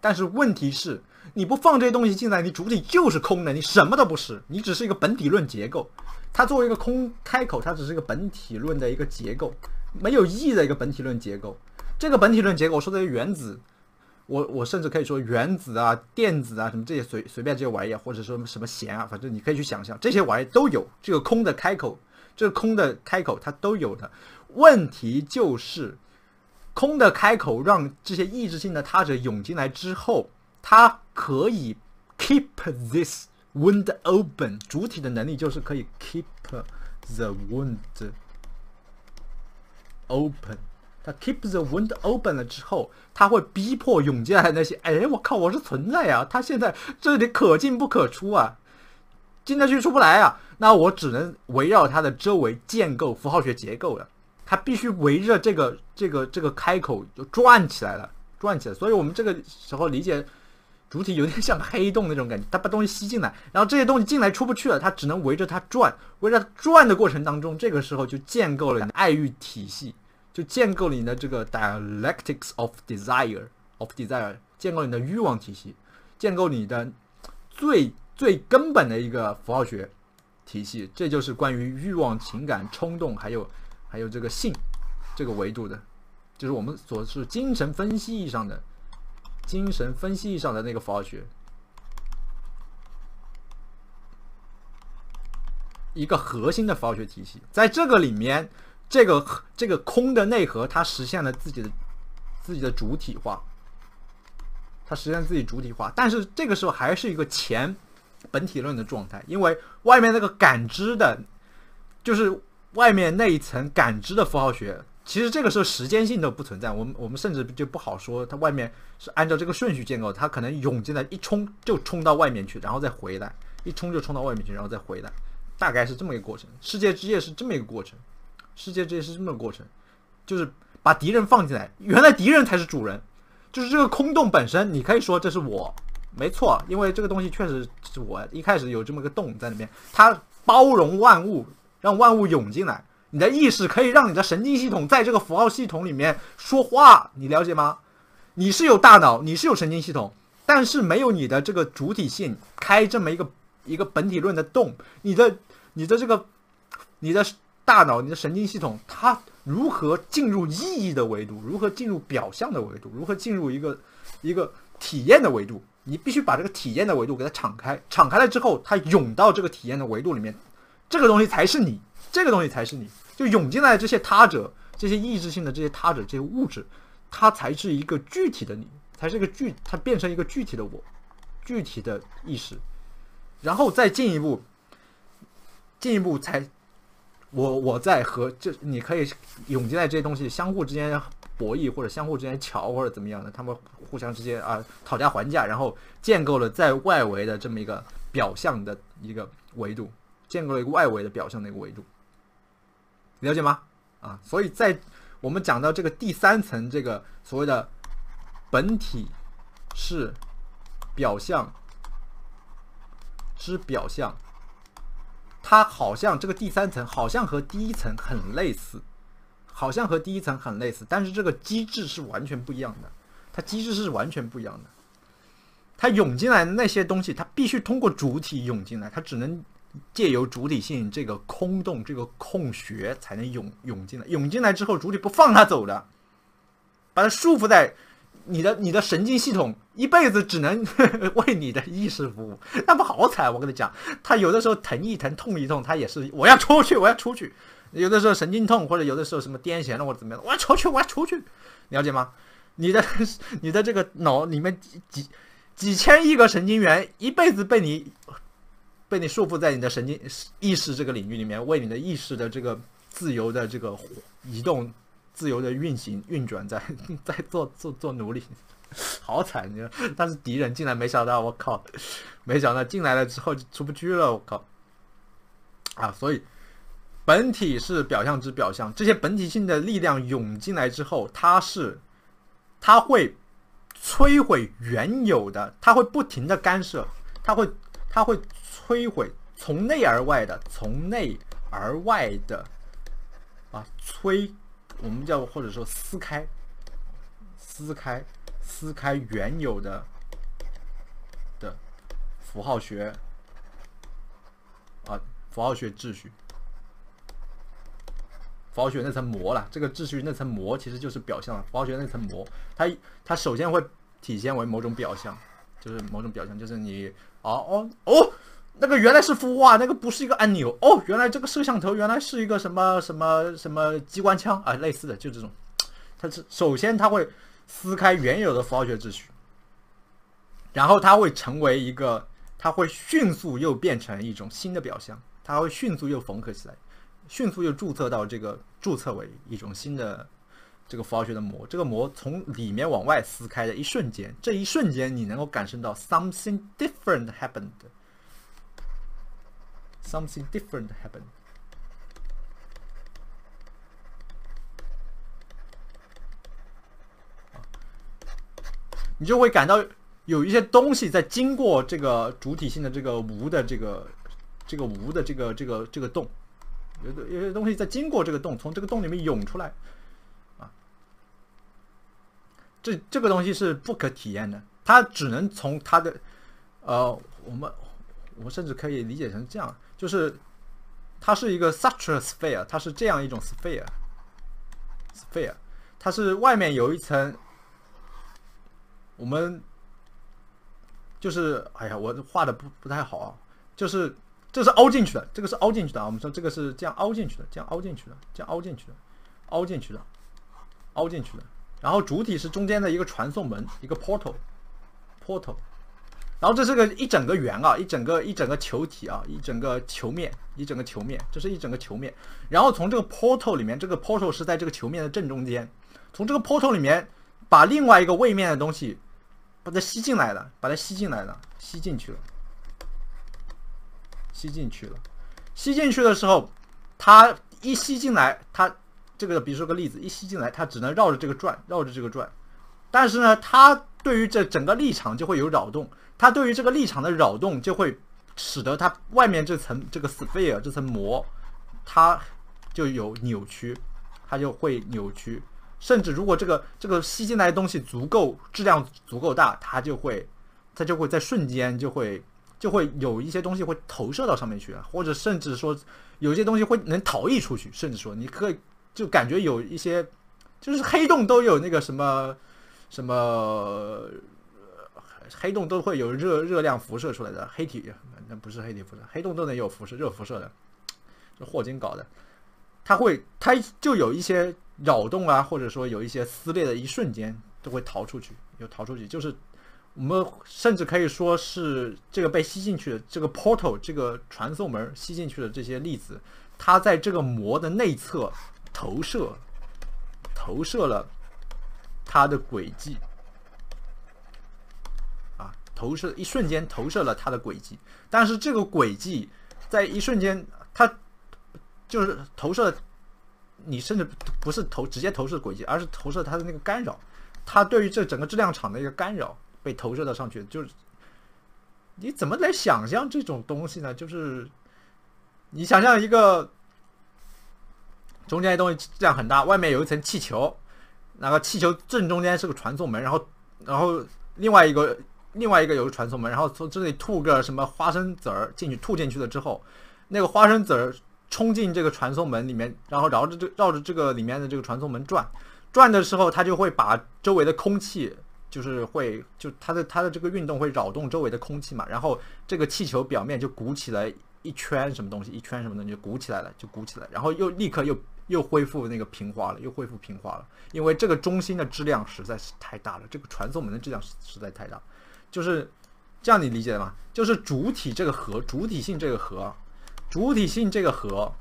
但是问题是，你不放这些东西进来，你主体就是空的，你什么都不是，你只是一个本体论结构。它作为一个空开口，它只是一个本体论的一个结构，没有意义的一个本体论结构。这个本体论结构说的原子，我我甚至可以说原子啊、电子啊什么这些随随便这些玩意，儿，或者说什么弦啊，反正你可以去想象，这些玩意都有这个空的开口，这个空的开口它都有的。问题就是。空的开口让这些意志性的他者涌进来之后，它可以 keep this wound open。主体的能力就是可以 keep the wound open。它 keep the wound open 了之后，它会逼迫涌进来那些，哎，我靠，我是存在呀！它现在这里可进不可出啊，进得去出不来啊。那我只能围绕它的周围建构符号学结构了。它必须围着这个、这个、这个开口就转起来了，转起来。所以我们这个时候理解主体有点像黑洞那种感觉，它把东西吸进来，然后这些东西进来出不去了，它只能围着它转。围着它转的过程当中，这个时候就建构了你的爱欲体系，就建构了你的这个 dialectics of desire of desire，建构你的欲望体系，建构你的最最根本的一个符号学体系。这就是关于欲望、情感、冲动还有。还有这个性，这个维度的，就是我们所是精神分析意义上的，精神分析意义上的那个符号学，一个核心的符号学体系。在这个里面，这个这个空的内核，它实现了自己的自己的主体化，它实现自己主体化。但是这个时候还是一个前本体论的状态，因为外面那个感知的，就是。外面那一层感知的符号学，其实这个时候时间性都不存在。我们我们甚至就不好说，它外面是按照这个顺序建构，它可能涌进来一冲就冲到外面去，然后再回来；一冲就冲到外面去，然后再回来，大概是这么一个过程。世界之夜是这么一个过程，世界之夜是这么个过程，就是把敌人放进来，原来敌人才是主人，就是这个空洞本身。你可以说这是我，没错，因为这个东西确实是我一开始有这么个洞在里面，它包容万物。让万物涌进来，你的意识可以让你的神经系统在这个符号系统里面说话，你了解吗？你是有大脑，你是有神经系统，但是没有你的这个主体性开这么一个一个本体论的洞，你的你的这个你的大脑、你的神经系统，它如何进入意义的维度？如何进入表象的维度？如何进入一个一个体验的维度？你必须把这个体验的维度给它敞开，敞开了之后，它涌到这个体验的维度里面。这个东西才是你，这个东西才是你。就涌进来这些他者，这些意志性的这些他者，这些物质，它才是一个具体的你，才是一个具，它变成一个具体的我，具体的意识，然后再进一步，进一步才，我我在和这你可以涌进来这些东西相互之间博弈，或者相互之间桥或者怎么样的，他们互相之间啊讨价还价，然后建构了在外围的这么一个表象的一个维度。建构了一个外围的表象的一个维度，了解吗？啊，所以在我们讲到这个第三层，这个所谓的本体是表象之表象，它好像这个第三层好像和第一层很类似，好像和第一层很类似，但是这个机制是完全不一样的，它机制是完全不一样的，它涌进来的那些东西，它必须通过主体涌进来，它只能。借由主体性这个空洞、这个空穴，才能涌涌进来。涌进来之后，主体不放他走的，把他束缚在你的你的神经系统，一辈子只能为你的意识服务。那不好惨，我跟你讲，他有的时候疼一疼、痛一痛，他也是我要出去，我要出去。有的时候神经痛，或者有的时候什么癫痫了或者怎么样我要出去，我要出去。了解吗？你的你的这个脑里面几几几千亿个神经元，一辈子被你。被你束缚在你的神经意识这个领域里面，为你的意识的这个自由的这个移动、自由的运行运转，在 在做做做奴隶，好惨你但是敌人进来，没想到，我靠，没想到进来了之后就出不去了，我靠！啊，所以本体是表象之表象，这些本体性的力量涌进来之后，它是它会摧毁原有的，它会不停的干涉，它会它会。摧毁从内而外的，从内而外的，啊，摧，我们叫或者说撕开，撕开，撕开原有的的符号学啊，符号学秩序，符号学那层膜了，这个秩序那层膜其实就是表象了，符号学那层膜，它它首先会体现为某种表象，就是某种表象，就是你哦哦哦。那个原来是孵化，那个不是一个按钮哦。原来这个摄像头原来是一个什么什么什么机关枪啊，类似的就这种。它是首先它会撕开原有的符号学秩序，然后它会成为一个，它会迅速又变成一种新的表象，它会迅速又缝合起来，迅速又注册到这个注册为一种新的这个符号学的膜。这个膜从里面往外撕开的一瞬间，这一瞬间你能够感受到 something different happened。Something different happen. 你就会感到有一些东西在经过这个主体性的这个无的这个这个无的这个这个这个洞，有的有些东西在经过这个洞，从这个洞里面涌出来。啊，这这个东西是不可体验的，它只能从它的呃我们。我甚至可以理解成这样，就是它是一个 s u c s p h e r e 它是这样一种 sphere，sphere，它是外面有一层。我们就是哎呀，我画的不不太好啊，就是这是凹进去的，这个是凹进去的啊。我们说这个是这样凹进去的，这样凹进去的，这样凹进去的，凹进去的，凹进去的。然后主体是中间的一个传送门，一个 portal，portal。然后这是个一整个圆啊，一整个一整个球体啊，一整个球面，一整个球面，这是一整个球面。然后从这个 portal 里面，这个 portal 是在这个球面的正中间。从这个 portal 里面，把另外一个位面的东西，把它吸进来了，把它吸进来了，吸进去了，吸进去了，吸进去的时候，它一吸进来，它这个比如说个例子，一吸进来，它只能绕着这个转，绕着这个转。但是呢，它对于这整个立场就会有扰动，它对于这个立场的扰动就会使得它外面这层这个 sphere 这层膜，它就有扭曲，它就会扭曲，甚至如果这个这个吸进来的东西足够质量足够大，它就会它就会在瞬间就会就会有一些东西会投射到上面去，或者甚至说有些东西会能逃逸出去，甚至说你可以就感觉有一些就是黑洞都有那个什么。什么黑洞都会有热热量辐射出来的黑体，那不是黑体辐射，黑洞都能有辐射热辐射的，这霍金搞的，他会，他就有一些扰动啊，或者说有一些撕裂的一瞬间都会逃出去，有逃出去，就是我们甚至可以说是这个被吸进去的这个 portal 这个传送门吸进去的这些粒子，它在这个膜的内侧投射投射了。它的轨迹啊，投射一瞬间投射了它的轨迹，但是这个轨迹在一瞬间，它就是投射，你甚至不是投直接投射轨迹，而是投射它的那个干扰，它对于这整个质量场的一个干扰被投射了上去，就是你怎么来想象这种东西呢？就是你想象一个中间的东西质量很大，外面有一层气球。那个气球正中间是个传送门，然后，然后另外一个另外一个有个传送门，然后从这里吐个什么花生籽儿进去，吐进去了之后，那个花生籽儿冲进这个传送门里面，然后绕着这绕着这个里面的这个传送门转，转的时候它就会把周围的空气，就是会就它的它的这个运动会扰动周围的空气嘛，然后这个气球表面就鼓起来一圈什么东西，一圈什么东西就鼓起来了，就鼓起来，然后又立刻又。又恢复那个平滑了，又恢复平滑了，因为这个中心的质量实在是太大了，这个传送门的质量实在太大，就是这样你理解吗？就是主体这个核，主体性这个核，主体性这个核，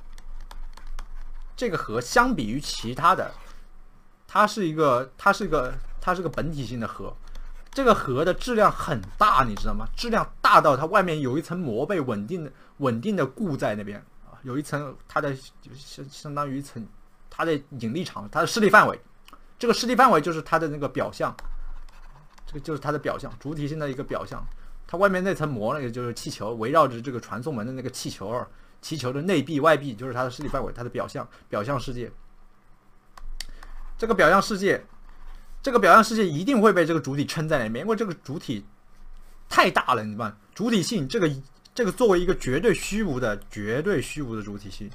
这个核相比于其他的，它是一个它是一个它是个本体性的核，这个核的质量很大，你知道吗？质量大到它外面有一层膜被稳定稳定的固在那边。有一层，它的相相当于一层，它的引力场，它的势力范围。这个势力范围就是它的那个表象，这个就是它的表象，主体性的一个表象。它外面那层膜，那个就是气球，围绕着这个传送门的那个气球，气球的内壁、外壁就是它的势力范围，它的表象，表象世界。这个表象世界，这个表象世界一定会被这个主体撑在里面，因为这个主体太大了，你知道主体性这个。这个作为一个绝对虚无的、绝对虚无的主体性，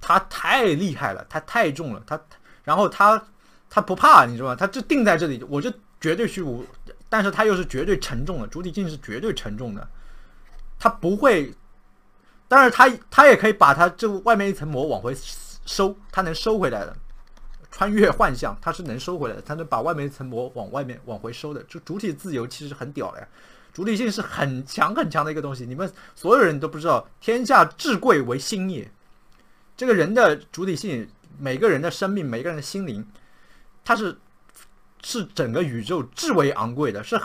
它太厉害了，它太重了，它，然后它，它不怕，你知道吗？它就定在这里，我就绝对虚无，但是它又是绝对沉重的，主体性是绝对沉重的，它不会，但是它，它也可以把它这外面一层膜往回收，它能收回来的。穿越幻象，它是能收回来的，它能把外面一层膜往外面往回收的。就主体自由其实很屌的呀，主体性是很强很强的一个东西。你们所有人都不知道，天下至贵为心也。这个人的主体性，每个人的生命，每个人的心灵，它是是整个宇宙至为昂贵的，是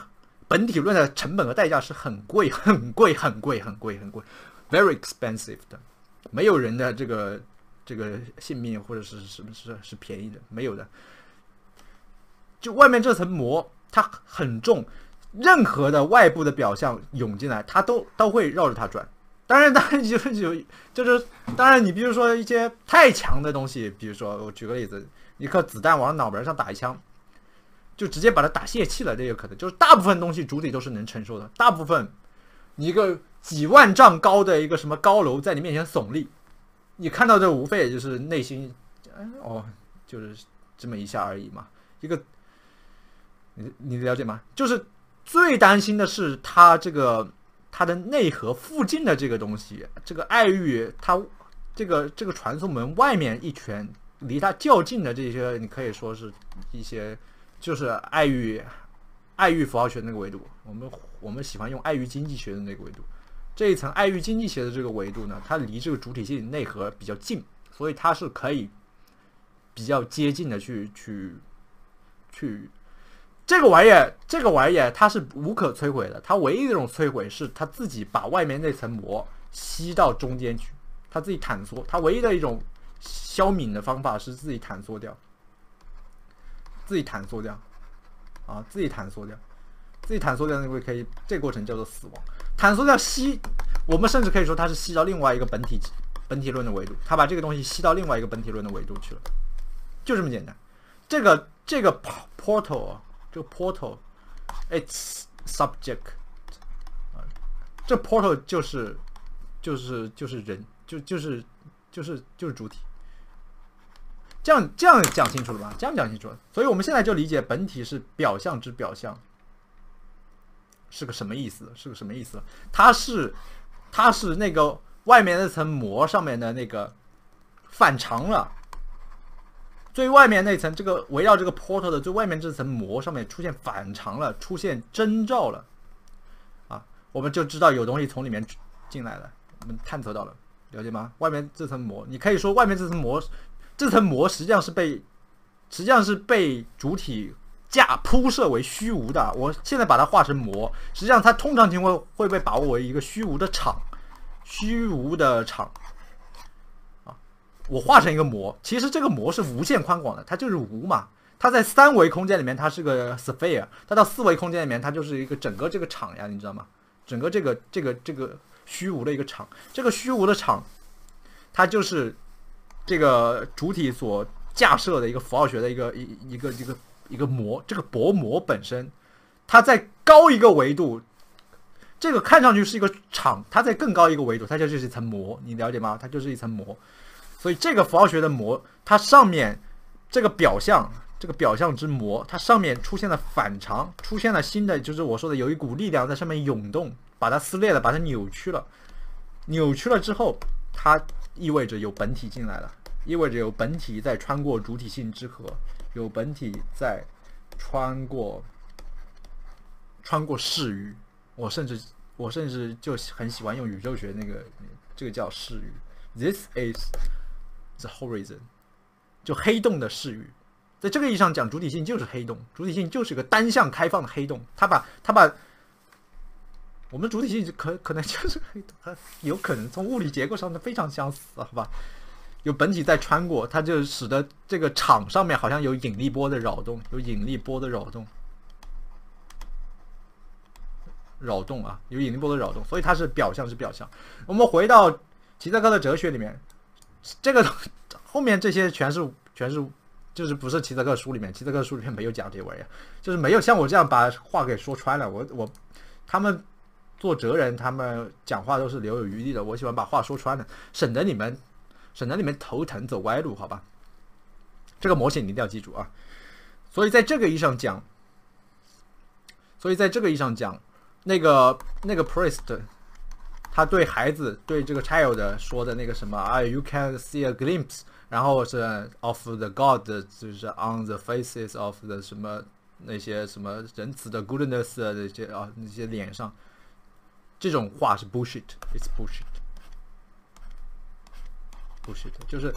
本体论的成本和代价是很贵很贵很贵很贵很贵，very expensive 的，没有人的这个。这个性命或者是什么是是便宜的没有的，就外面这层膜它很重，任何的外部的表象涌进来，它都都会绕着它转。当然，当然有有就是当然你比如说一些太强的东西，比如说我举个例子，一颗子弹往脑门上打一枪，就直接把它打泄气了，这有可能。就是大部分东西主体都是能承受的。大部分，你一个几万丈高的一个什么高楼在你面前耸立。你看到这无非也就是内心，哦，就是这么一下而已嘛。一个，你你了解吗？就是最担心的是他这个他的内核附近的这个东西，这个爱欲，他这个这个传送门外面一圈，离他较近的这些，你可以说是一些就是爱欲，爱欲符号学那个维度，我们我们喜欢用爱欲经济学的那个维度。这一层爱欲经济学的这个维度呢，它离这个主体性内核比较近，所以它是可以比较接近的去去去。这个玩意儿，这个玩意儿它是无可摧毁的，它唯一一种摧毁是它自己把外面那层膜吸到中间去，它自己坍缩。它唯一的一种消泯的方法是自己坍缩掉，自己坍缩掉，啊，自己坍缩掉，自己坍缩掉，那可以，这个、过程叫做死亡。坦缩讲吸，我们甚至可以说它是吸到另外一个本体，本体论的维度。它把这个东西吸到另外一个本体论的维度去了，就这么简单。这个这个 portal，这个 portal，its subject，啊，这 portal 就是，就是就是人，就就是就是就是主体。这样这样讲清楚了吧？这样讲清楚。了，所以我们现在就理解，本体是表象之表象。是个什么意思？是个什么意思？它是，它是那个外面那层膜上面的那个反常了，最外面那层，这个围绕这个 portal 的最外面这层膜上面出现反常了，出现征兆了，啊，我们就知道有东西从里面进来了，我们探测到了，了解吗？外面这层膜，你可以说外面这层膜，这层膜实际上是被，实际上是被主体。架铺设为虚无的，我现在把它化成魔。实际上，它通常情况会被把握为一个虚无的场，虚无的场。啊，我化成一个魔。其实这个魔是无限宽广的，它就是无嘛。它在三维空间里面，它是个 sphere；它到四维空间里面，它就是一个整个这个场呀，你知道吗？整个这个这个这个虚无的一个场，这个虚无的场，它就是这个主体所架设的一个符号学的一个一一个一个。一个膜，这个薄膜本身，它在高一个维度，这个看上去是一个场，它在更高一个维度，它就是一层膜，你了解吗？它就是一层膜。所以这个符号学的膜，它上面这个表象，这个表象之膜，它上面出现了反常，出现了新的，就是我说的有一股力量在上面涌动，把它撕裂了，把它扭曲了，扭曲了之后，它意味着有本体进来了，意味着有本体在穿过主体性之壳，有本体在穿过穿过视域，我甚至我甚至就很喜欢用宇宙学那个这个叫视域，this is the horizon，就黑洞的视域，在这个意义上讲主体性就是黑洞，主体性就是个单向开放的黑洞，它把它把我们主体性可可能就是黑洞，它有可能从物理结构上它非常相似，好吧？有本体在穿过，它就使得这个场上面好像有引力波的扰动，有引力波的扰动，扰动啊，有引力波的扰动，所以它是表象，是表象。我们回到齐泽克的哲学里面，这个后面这些全是，全是，就是不是齐泽克书里面，齐泽克书里面没有讲这玩意儿，就是没有像我这样把话给说穿了。我我，他们做哲人，他们讲话都是留有余地的。我喜欢把话说穿了，省得你们。省得你们头疼走歪路，好吧？这个模型你一定要记住啊。所以在这个意义上讲，所以在这个意义上讲，那个那个 priest，他对孩子对这个 child 说的那个什么啊，you can see a glimpse，然后是 of the god，就是 on the faces of the 什么那些什么仁慈的 goodness 的那些啊那些脸上，这种话是 bullshit，it's bullshit。不是的，就是，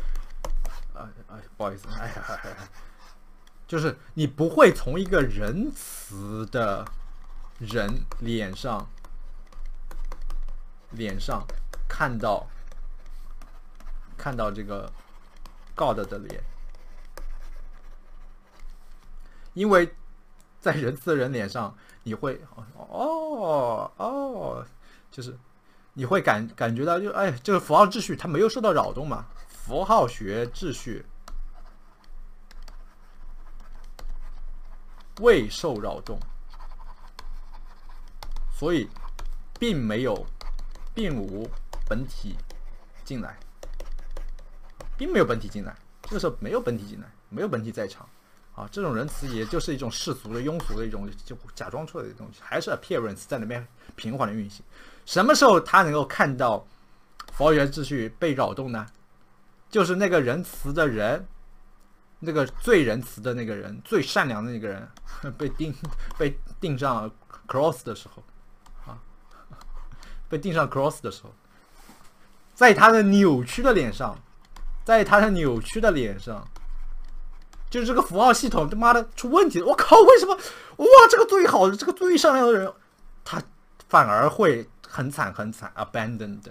啊啊，不好意思，哎呀，就是你不会从一个仁慈的人脸上，脸上看到看到这个 God 的脸，因为在仁慈的人脸上，你会哦哦，就是。你会感感觉到，就哎，这个符号秩序它没有受到扰动嘛？符号学秩序未受扰动，所以并没有，并无本体进来，并没有本体进来，这个时候没有本体进来，没有本体在场啊！这种仁慈也就是一种世俗的庸俗的一种就假装出来的东西，还是 appearance 在里面平缓的运行。什么时候他能够看到，佛缘秩序被扰动呢？就是那个仁慈的人，那个最仁慈的那个人，最善良的那个人，被钉被钉上 cross 的时候，啊，被钉上 cross 的时候，在他的扭曲的脸上，在他的扭曲的脸上，就这个符号系统他妈的出问题了！我靠，为什么？哇，这个最好的，这个最善良的人，他反而会。很惨，很惨，abandoned。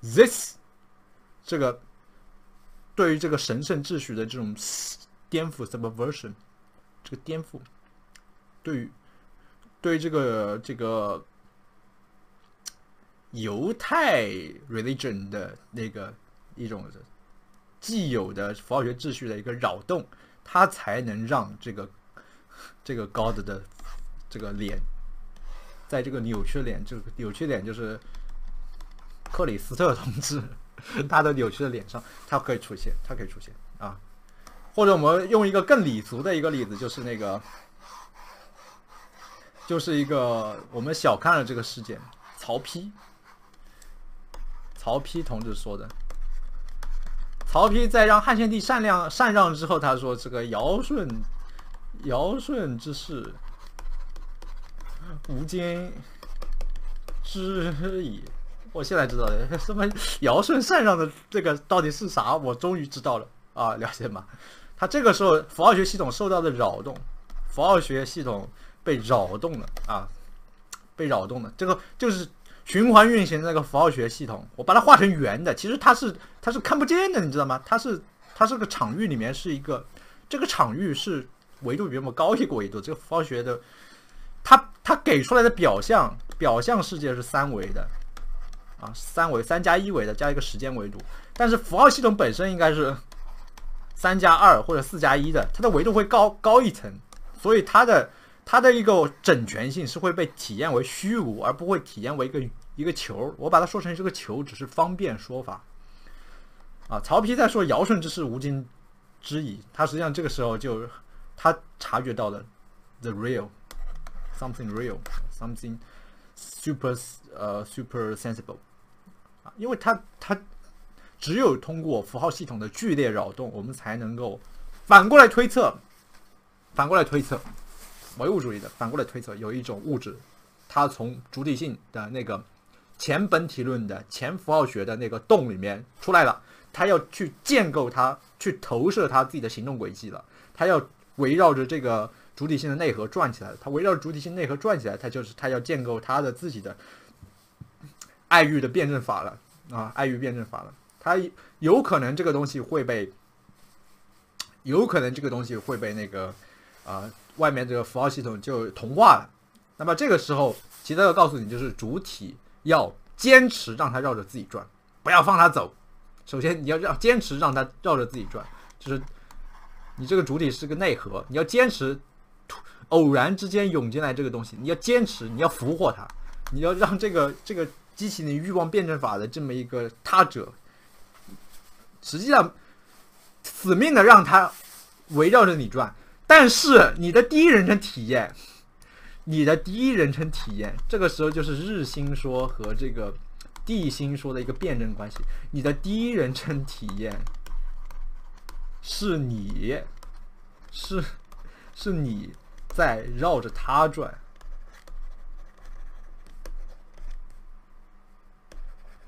This 这个对于这个神圣秩序的这种颠覆 subversion，这个颠覆对于对于这个这个犹太 religion 的那个一种既有的佛学秩序的一个扰动，它才能让这个这个 god 的这个脸。在这个扭曲脸，就扭曲脸，就是克里斯特同志，他的扭曲的脸上，他可以出现，他可以出现啊。或者我们用一个更礼俗的一个例子，就是那个，就是一个我们小看了这个事件。曹丕，曹丕同志说的，曹丕在让汉献帝禅让禅让之后，他说这个尧舜，尧舜之事。吾今之矣。我现在知道了，什么尧舜禅让的这个到底是啥？我终于知道了啊！了解吗？他这个时候符号学系统受到的扰动，符号学系统被扰动了啊！被扰动了。这个就是循环运行那个符号学系统。我把它画成圆的，其实它是它是看不见的，你知道吗？它是它是个场域里面是一个，这个场域是维度比我们高一个维度，这个符号学的。它它给出来的表象表象世界是三维的，啊，三维三加一维的加一个时间维度，但是符号系统本身应该是三加二或者四加一的，它的维度会高高一层，所以它的它的一个整全性是会被体验为虚无，而不会体验为一个一个球。我把它说成是个球，只是方便说法，啊。曹丕在说尧舜之事无尽之矣，他实际上这个时候就他察觉到了 the real。something real, something super 呃 super sensible 啊，因为它它只有通过符号系统的剧烈扰动，我们才能够反过来推测，反过来推测，唯物主义的反过来推测，有一种物质，它从主体性的那个前本体论的前符号学的那个洞里面出来了，它要去建构它，去投射它自己的行动轨迹了，它要围绕着这个。主体性的内核转起来了，它围绕着主体性内核转起来，它就是它要建构它的自己的爱欲的辩证法了啊，爱欲辩证法了。它有可能这个东西会被，有可能这个东西会被那个啊外面这个符号系统就同化了。那么这个时候，其他要告诉你，就是主体要坚持让它绕着自己转，不要放它走。首先你要让坚持让它绕着自己转，就是你这个主体是个内核，你要坚持。偶然之间涌进来这个东西，你要坚持，你要俘获它，你要让这个 这个激起你欲望辩证法的这么一个他者，实际上死命的让他围绕着你转。但是你的第一人称体验，你的第一人称体验，这个时候就是日心说和这个地心说的一个辩证关系。你的第一人称体验是你是 是你。在绕着它转，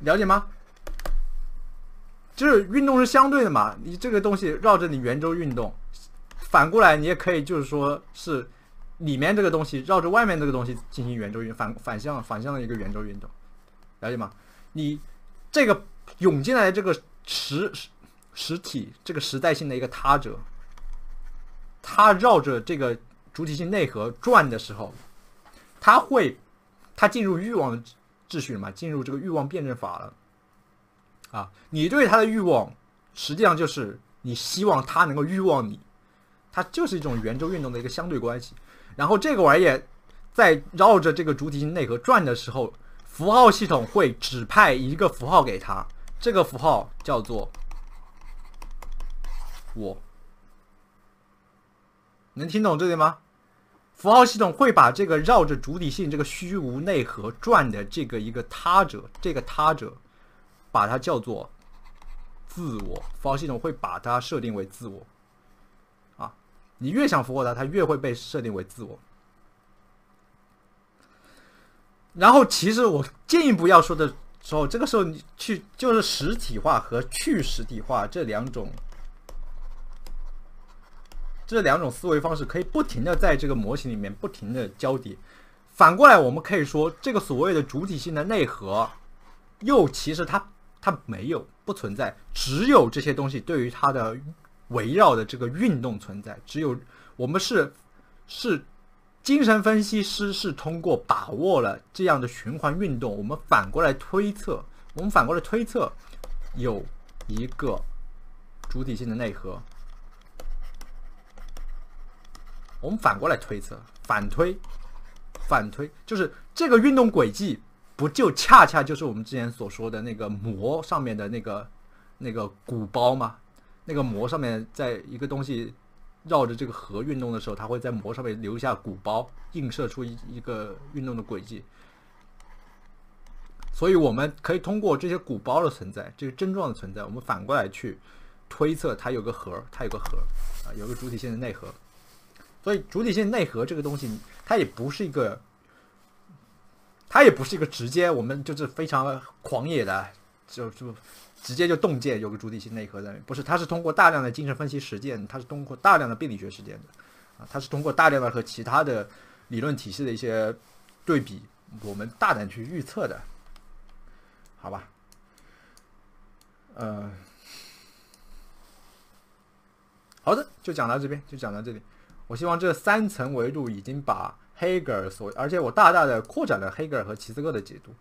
了解吗？就是运动是相对的嘛，你这个东西绕着你圆周运动，反过来你也可以就是说是里面这个东西绕着外面这个东西进行圆周运反反向反向的一个圆周运动，了解吗？你这个涌进来这个实实体这个时代性的一个他者，他绕着这个。主体性内核转的时候，它会，它进入欲望秩序了嘛？进入这个欲望辩证法了，啊，你对他的欲望，实际上就是你希望他能够欲望你，它就是一种圆周运动的一个相对关系。然后这个玩意儿在绕着这个主体性内核转的时候，符号系统会指派一个符号给他，这个符号叫做“我”，能听懂这里吗？符号系统会把这个绕着主体性这个虚无内核转的这个一个他者，这个他者，把它叫做自我。符号系统会把它设定为自我。啊，你越想俘获它，它越会被设定为自我。然后，其实我进一步要说的时候，这个时候你去就是实体化和去实体化这两种。这两种思维方式可以不停的在这个模型里面不停的交叠，反过来，我们可以说这个所谓的主体性的内核，又其实它它没有不存在，只有这些东西对于它的围绕的这个运动存在。只有我们是是精神分析师是通过把握了这样的循环运动，我们反过来推测，我们反过来推测有一个主体性的内核。我们反过来推测，反推，反推，就是这个运动轨迹，不就恰恰就是我们之前所说的那个膜上面的那个那个鼓包吗？那个膜上面，在一个东西绕着这个核运动的时候，它会在膜上面留下鼓包，映射出一一个运动的轨迹。所以我们可以通过这些鼓包的存在，这些症状的存在，我们反过来去推测它有个核，它有个核，啊，有个主体性的内核。所以主体性内核这个东西，它也不是一个，它也不是一个直接，我们就是非常狂野的，就就直接就洞见有个主体性内核的，不是，它是通过大量的精神分析实践，它是通过大量的病理学实践的，啊，它是通过大量的和其他的理论体系的一些对比，我们大胆去预测的，好吧？呃，好的，就讲到这边，就讲到这里。我希望这三层维度已经把黑格尔所，而且我大大的扩展了黑格尔和齐斯克的解读，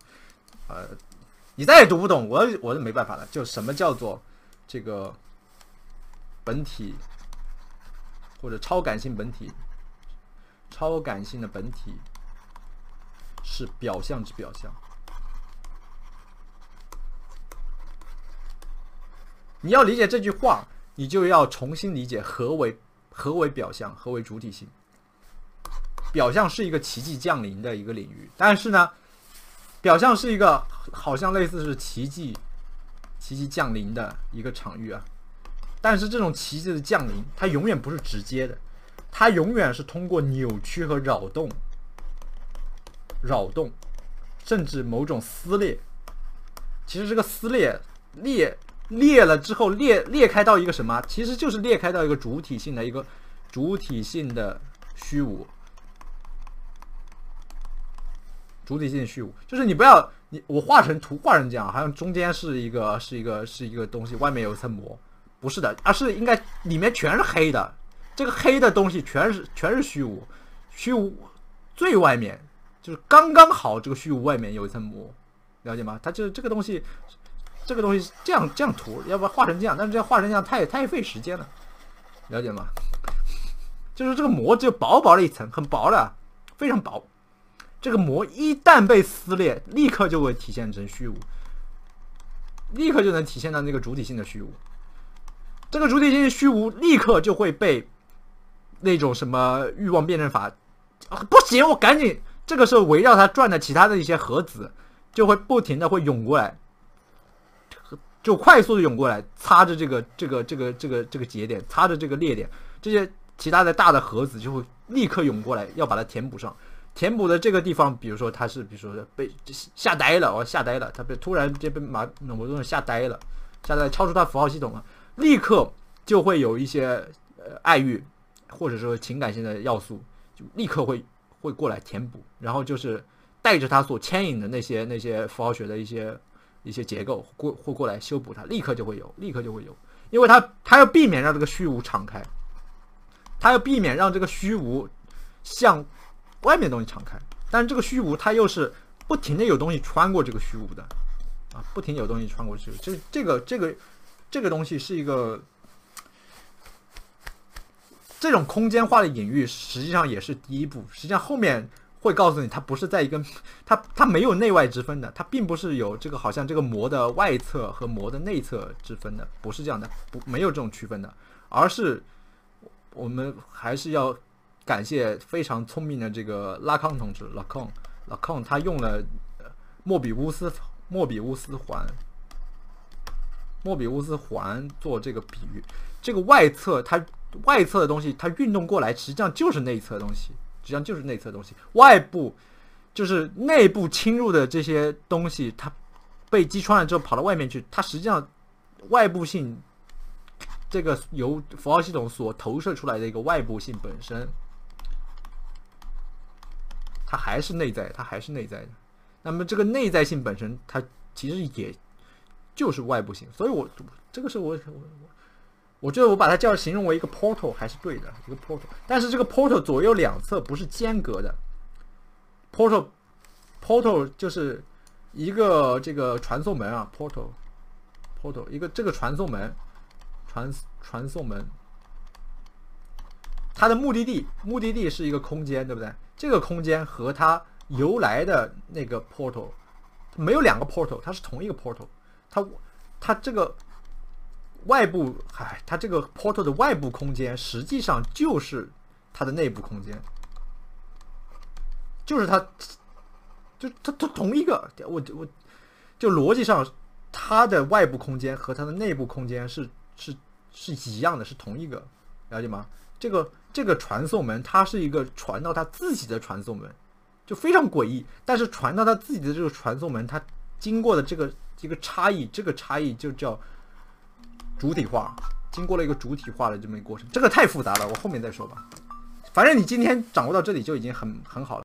呃，你再也读不懂我，我是没办法了。就什么叫做这个本体或者超感性本体，超感性的本体是表象之表象。你要理解这句话，你就要重新理解何为。何为表象？何为主体性？表象是一个奇迹降临的一个领域，但是呢，表象是一个好像类似是奇迹，奇迹降临的一个场域啊。但是这种奇迹的降临，它永远不是直接的，它永远是通过扭曲和扰动，扰动，甚至某种撕裂。其实这个撕裂，裂。裂了之后裂裂开到一个什么？其实就是裂开到一个主体性的一个主体性的虚无，主体性虚无就是你不要你我画成图画成这样，好像中间是一个是一个是一个东西，外面有一层膜，不是的，而是应该里面全是黑的，这个黑的东西全是全是虚无，虚无最外面就是刚刚好这个虚无外面有一层膜，了解吗？它就是这个东西。这个东西这样这样涂，要不然画成这样。但是这样画成这样，太太费时间了。了解吗？就是这个膜只有薄薄的一层，很薄的，非常薄。这个膜一旦被撕裂，立刻就会体现成虚无，立刻就能体现到那个主体性的虚无。这个主体性的虚无立刻就会被那种什么欲望辩证法啊！不行，我赶紧。这个时候围绕它转的其他的一些盒子就会不停的会涌过来。就快速的涌过来，擦着这个这个这个这个这个节点，擦着这个裂点，这些其他的大的盒子就会立刻涌过来，要把它填补上。填补的这个地方，比如说它是，比如说被吓呆了，我吓呆了，它被突然就被马那某种吓呆了，吓呆超出它符号系统了，立刻就会有一些呃爱欲或者说情感性的要素，就立刻会会过来填补，然后就是带着它所牵引的那些那些符号学的一些。一些结构过或过来修补它，立刻就会有，立刻就会有，因为它它要避免让这个虚无敞开，它要避免让这个虚无向外面东西敞开，但是这个虚无它又是不停的有东西穿过这个虚无的，啊，不停有东西穿过去，这这个这个这个东西是一个这种空间化的隐喻，实际上也是第一步，实际上后面。会告诉你，它不是在一个，它它没有内外之分的，它并不是有这个好像这个膜的外侧和膜的内侧之分的，不是这样的，不没有这种区分的，而是我们还是要感谢非常聪明的这个拉康同志，拉康，拉康，他用了莫比乌斯莫比乌斯环莫比乌斯环做这个比喻，这个外侧它外侧的东西它运动过来，实际上就是内侧东西。实际上就是内测东西，外部就是内部侵入的这些东西，它被击穿了之后跑到外面去，它实际上外部性这个由符号系统所投射出来的一个外部性本身，它还是内在，它还是内在的。那么这个内在性本身，它其实也就是外部性。所以，我这个是我我我。我觉得我把它叫形容为一个 portal 还是对的，一个 portal。但是这个 portal 左右两侧不是间隔的，portal，portal 就是一个这个传送门啊，portal，portal 一个这个传送门，传传送门，它的目的地目的地是一个空间，对不对？这个空间和它由来的那个 portal 没有两个 portal，它是同一个 portal，它它这个。外部，唉，它这个 portal 的外部空间实际上就是它的内部空间，就是它，就它它同一个，我我，就逻辑上它的外部空间和它的内部空间是是是一样的，是同一个，了解吗？这个这个传送门它是一个传到它自己的传送门，就非常诡异。但是传到它自己的这个传送门，它经过的这个一个差异，这个差异就叫。主体化，经过了一个主体化的这么一个过程，这个太复杂了，我后面再说吧。反正你今天掌握到这里就已经很很好了。